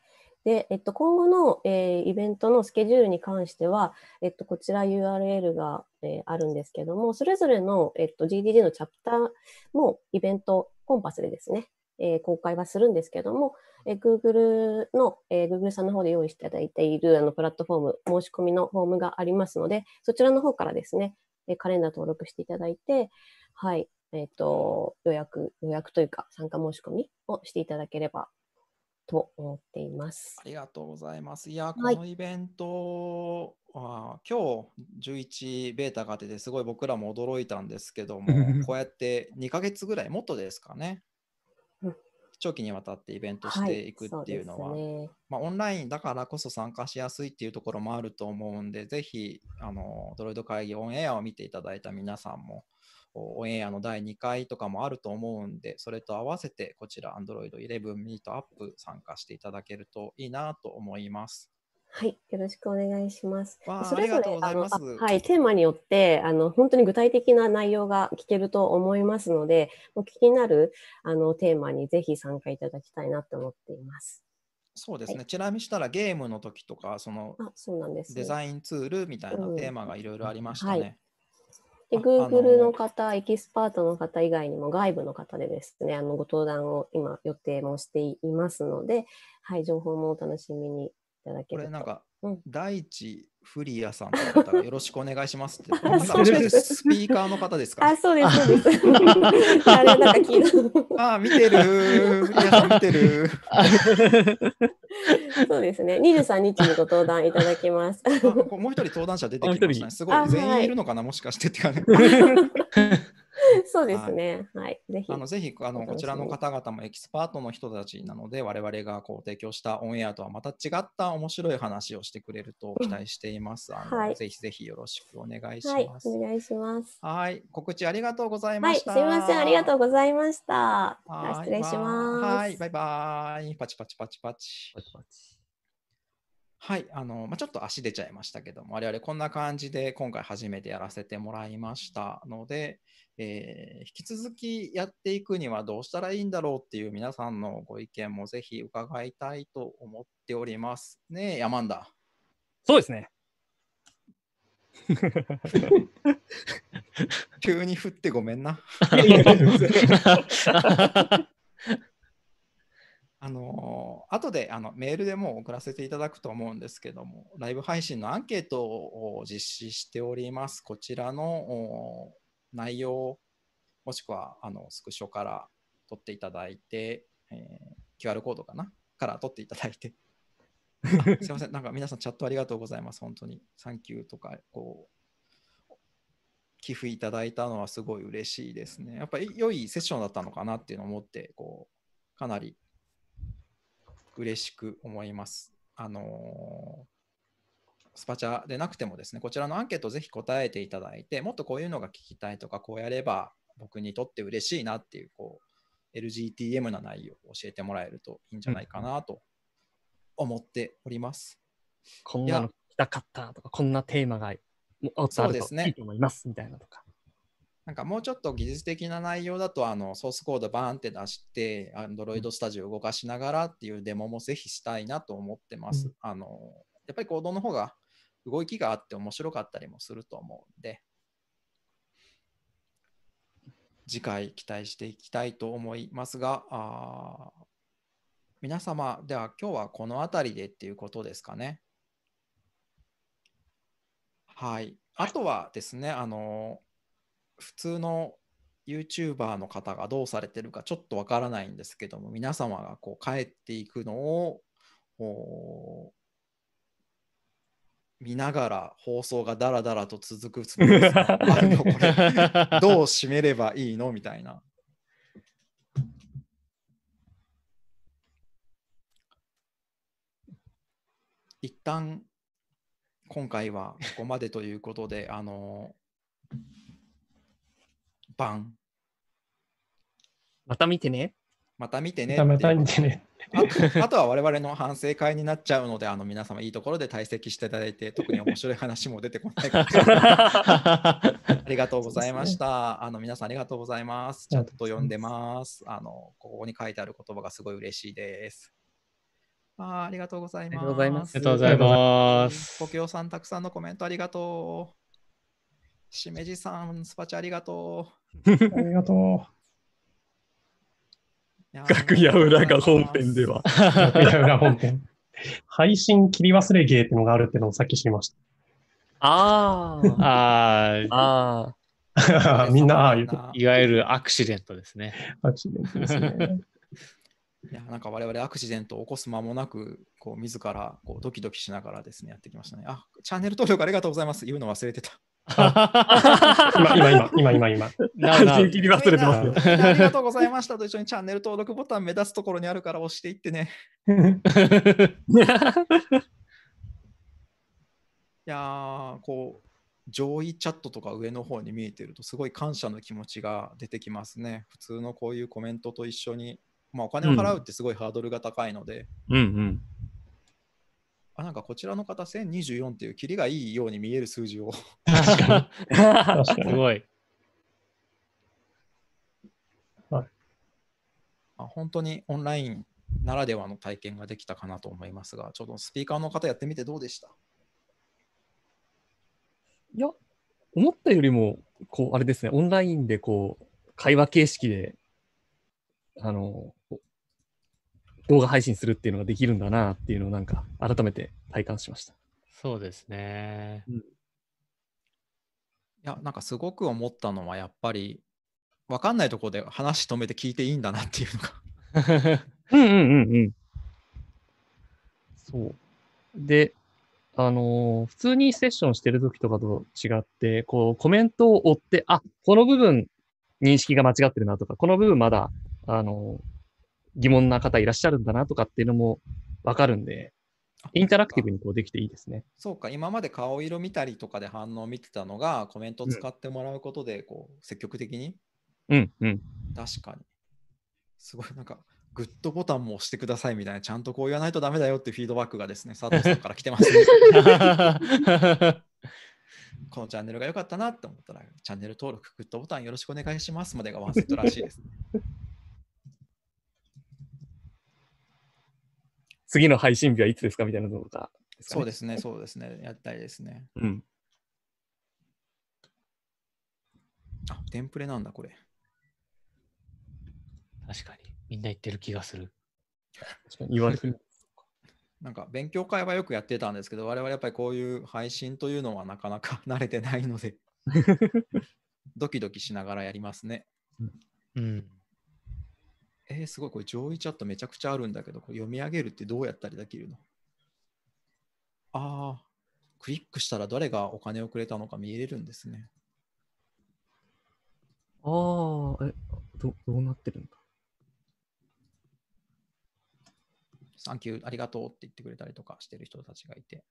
で、えっと、今後の、えー、イベントのスケジュールに関しては、えっと、こちら URL が、えー、あるんですけども、それぞれの、えっと、GDD のチャプターもイベントコンパスでですね、えー、公開はするんですけども、えー、Google の、えー、Google さんの方で用意していただいているあのプラットフォーム、申し込みのフォームがありますので、そちらの方からですね、えカレンダー登録していただいて、はい、えっ、ー、と、予約、予約というか参加申し込みをしていただければと思っています。ありがとうございます。いや、このイベントは、今日11ベータが出て、すごい僕らも驚いたんですけども、こうやって2ヶ月ぐらい、もっとですかね。長期にわたってイベントしていくっていうのは、はいね、まあ、オンラインだからこそ参加しやすいっていうところもあると思うんで、ぜひ、あの、ドロイド会議オンエアを見ていただいた皆さんも、オンエアの第2回とかもあると思うんで、それと合わせてこちら Android 11 Meet Up 参加していただけるといいなと思います。はい、よろしくお願いします。まあ、それぞれあのはい、テーマによってあの本当に具体的な内容が聞けると思いますので、お聞きになるあのテーマにぜひ参加いただきたいなと思っています。そうですね、はい、チラ見したらゲームの時とかそのあそうなんです、デザインツールみたいなテーマがいろいろありましたね。うんはいで、Google の方、エキスパートの方以外にも外部の方でですね、あのご登壇を今予定もしていますので、はい、情報もお楽しみにいただけます。これなんか、うん、第一フリアさんの方よろしくお願いしますって。あ、そうです。スピーカーの方ですか、あ、そうです、そうです。あれ、なんか聞いあ、見てる。フ見てる。そうですね。二十三日にご登壇いただきます。もう一人登壇者出てきましたね。すごい。全員いるのかな、もしかしてって感じ。そうですね。はい。ぜひ。あのぜひあの、こちらの方々もエキスパートの人たちなので、我々がこう提供したオンエアとはまた違った面白い話をしてくれると期待しています。あのはい、ぜひぜひよろしくお願いします。はい、お願いします。はい。告知ありがとうございました。はい、すみません。ありがとうございました。失礼します。はい。バイバイ。パチパチパチパチ。パチパチはい、あの、まあ、ちょっと足出ちゃいましたけども、我々こんな感じで今回初めてやらせてもらいましたので、えー、引き続きやっていくにはどうしたらいいんだろうっていう皆さんのご意見もぜひ伺いたいと思っております。ねえ、山んだ。そうですね。急に降ってごめんな。あの後であのメールでも送らせていただくと思うんですけども、ライブ配信のアンケートを実施しております。こちらの内容もしくはあのスクショから取っていただいて、えー、QR コードかなから取っていただいて すいません、なんか皆さんチャットありがとうございます、本当に。サンキューとか、こう、寄付いただいたのはすごい嬉しいですね。やっぱり良いセッションだったのかなっていうのを思って、こう、かなり嬉しく思います。あのースパチャでなくてもですね、こちらのアンケートをぜひ答えていただいて、もっとこういうのが聞きたいとか、こうやれば僕にとって嬉しいなっていう、こう、LGTM な内容を教えてもらえるといいんじゃないかなと思っております。こんなの聞きたかったとか、こんなテーマがお伝わるといいと思いますみたいなとか。なんかもうちょっと技術的な内容だとあのソースコードバーンって出して Android タジオ動かしながらっていうデモもぜひしたいなと思ってます。うん、あのやっぱりコードの方が動きがあって面白かったりもすると思うんで次回期待していきたいと思いますがあ皆様では今日はこの辺りでっていうことですかねはいあとはですねあの普通の YouTuber の方がどうされてるかちょっとわからないんですけども皆様がこう帰っていくのを見ながら放送がだらだらと続くつもりです あるのこれどう締めればいいのみたいな。一旦今回はここまでということで、あのバン。また見てね。また見てねまた見てねあ。とは我々の反省会になっちゃうので、あの皆様いいところで退席していただいて、特に面白い話も出てこないかもしれない。ありがとうございました。ね、あの皆さんありがとうございます。ちゃんと読んでます。あのここに書いてある言葉がすごい嬉しいです。あありがとうございます。ありがとうございます。ありがとうございます。ポケオさん、たくさんのコメントありがとう。しめじさん、スパチャありがとう。ありがとう。楽屋裏が本編では。楽屋裏本編。配信切り忘れ芸ってのがあるってのをさっき知りました。ああ。ああ。みんな、いわゆるアクシデントですね。アクシデントですね。いやなんか我々アクシデントを起こす間もなく、こう自らこうドキドキしながらですね、やってきましたね。あ、チャンネル登録ありがとうございます。言うの忘れてた。今、今、今、今、今、今。ありがとうございましたと一緒にチャンネル登録ボタン目指すところにあるから押していってね。いやこう、上位チャットとか上の方に見えてると、すごい感謝の気持ちが出てきますね。普通のこういうコメントと一緒に、まあ、お金を払うってすごいハードルが高いので、うん、うんあなんかこちらの方1024っていうキリがいいように見える数字を確かに。か にすごい。はい、あ本当にオンラインならではの体験ができたかなと思いますが、ちょっとスピーカーの方やってみてどうでしたいや、思ったよりも、こう、あれですね、オンラインでこう、会話形式で、あの、動画配信するっていうのができるんだなっていうのをなんか改めて体感しました。そうですね。うん、いや、なんかすごく思ったのはやっぱり分かんないところで話止めて聞いていいんだなっていうのが うんうんうんうん。そう。で、あのー、普通にセッションしてる時とかと違って、こう、コメントを追って、あ、この部分認識が間違ってるなとか、この部分まだ、あのー、疑問な方いらっしゃるんだなとかっていうのもわかるんで、インタラクティブにこうできていいですね。そうか、今まで顔色見たりとかで反応を見てたのが、コメントを使ってもらうことで、こう、積極的に。うん、うん、確かに。すごい、なんか、グッドボタンも押してくださいみたいな、ちゃんとこう言わないとダメだよっていうフィードバックがですね、佐藤さんから来てます、ね。このチャンネルが良かったなって思ったら、チャンネル登録、グッドボタンよろしくお願いしますまでがワンセットらしいですね。次の配信日はいつですかみたいなのとか、ね、そうですね、そうですね。やったりですね。うん。あ、テンプレなんだ、これ。確かに。みんな言ってる気がする。確かに言われる。なんか勉強会はよくやってたんですけど、我々やっぱりこういう配信というのはなかなか 慣れてないので、ドキドキしながらやりますね。うん。えー、すごい、これ上位チャットめちゃくちゃあるんだけど、これ読み上げるってどうやったりできるのああ、クリックしたら誰がお金をくれたのか見れるんですね。ああ、え、どどうなってるんだサンキュー、ありがとうって言ってくれたりとかしてる人たちがいて、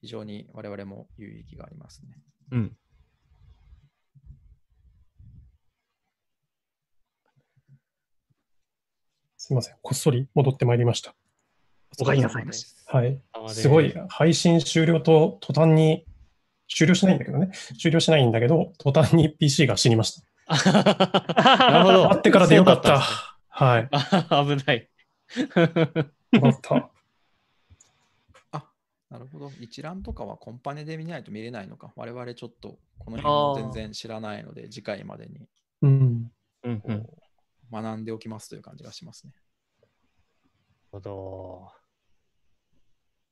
非常に我々も有益がありますね。うん。すみません、こっそり戻ってまいりました。おかえりなさいましはい。すごい、配信終了と途端に、終了しないんだけどね、終了しないんだけど、途端に PC が死にました。なるほど。あってからでよかった。ったね、はい。危ない。よかった。あ、なるほど。一覧とかはコンパネで見ないと見れないのか。我々ちょっとこの辺全然知らないので、次回までに。うん。うんうん学んでおきますという感じがしますね。なるほど。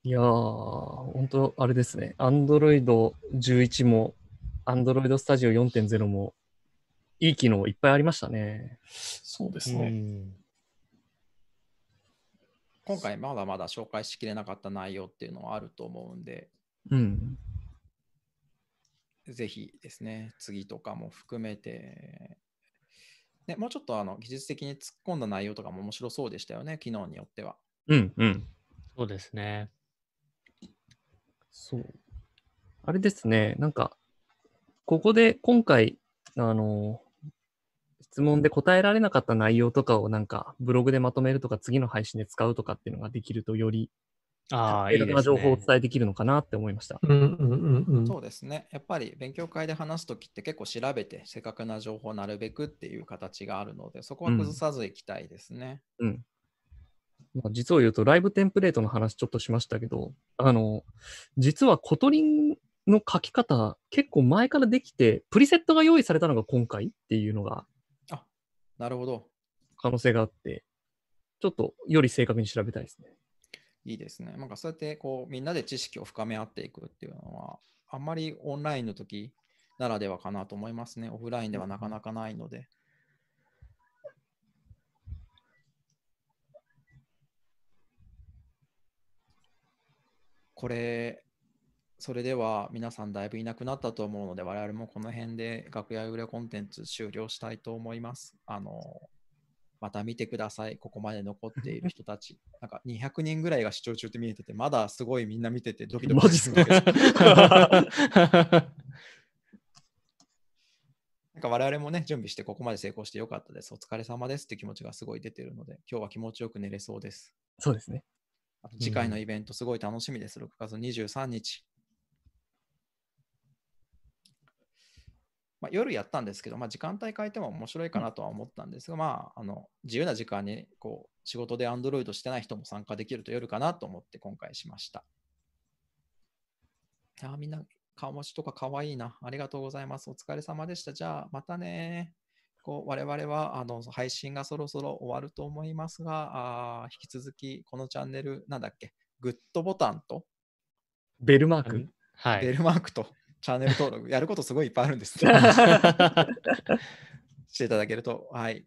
いやー、本当あれですね。Android 11も、Android Studio 4.0も、いい機能いっぱいありましたね。そうですね。今回まだまだ紹介しきれなかった内容っていうのはあると思うんで、うん、ぜひですね、次とかも含めてね、もうちょっとあの技術的に突っ込んだ内容とかも面白そうでしたよね、機能によっては。うんうん。そうですね。そう。あれですね、なんか、ここで今回、あの、質問で答えられなかった内容とかをなんかブログでまとめるとか次の配信で使うとかっていうのができるとよりああ、いろんな情報をお伝えできるのかなって思いました。そうですね。やっぱり勉強会で話すときって結構調べて、正確な情報をなるべくっていう形があるので、そこは崩さずいきたいですね。うん、うんまあ、実を言うと、ライブテンプレートの話ちょっとしましたけど、あの、実はコトリンの書き方、結構前からできて、プリセットが用意されたのが今回っていうのが、あ、なるほど。可能性があって、ちょっとより正確に調べたいですね。いいですね。なんかそうやってこうみんなで知識を深め合っていくっていうのは、あんまりオンラインの時ならではかなと思いますね。オフラインではなかなかないので。これ、それでは皆さんだいぶいなくなったと思うので、我々もこの辺で楽屋裏コンテンツ終了したいと思います。あのまた見てください、ここまで残っている人たち。なんか200人ぐらいが視聴中って見えてて、まだすごいみんな見ててドキドキする んか我々もね、準備してここまで成功してよかったです。お疲れ様ですって気持ちがすごい出てるので、今日は気持ちよく寝れそうです。そうですね。次回のイベントすごい楽しみです。6月23日。まあ、夜やったんですけど、まあ、時間帯変えても面白いかなとは思ったんですが、まあ、あの自由な時間にこう仕事で Android してない人も参加できると夜かなと思って今回しました。あみんな顔文字とかかわいいな。ありがとうございます。お疲れ様でした。じゃあまたね。こう我々はあの配信がそろそろ終わると思いますが、あ引き続きこのチャンネル、なんだっけ、グッドボタンとベルマーク、はい、ベルマークとチャンネル登録、やることすごいいっぱいあるんです、していただけると、はい。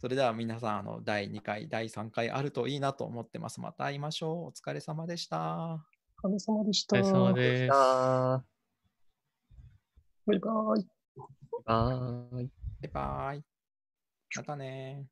それでは皆さん、あの第2回、第3回あるといいなと思ってます。また会いましょう。お疲れ様でした。お疲れ様でした。お疲れ様でした。バイバイ。バイバイ。またね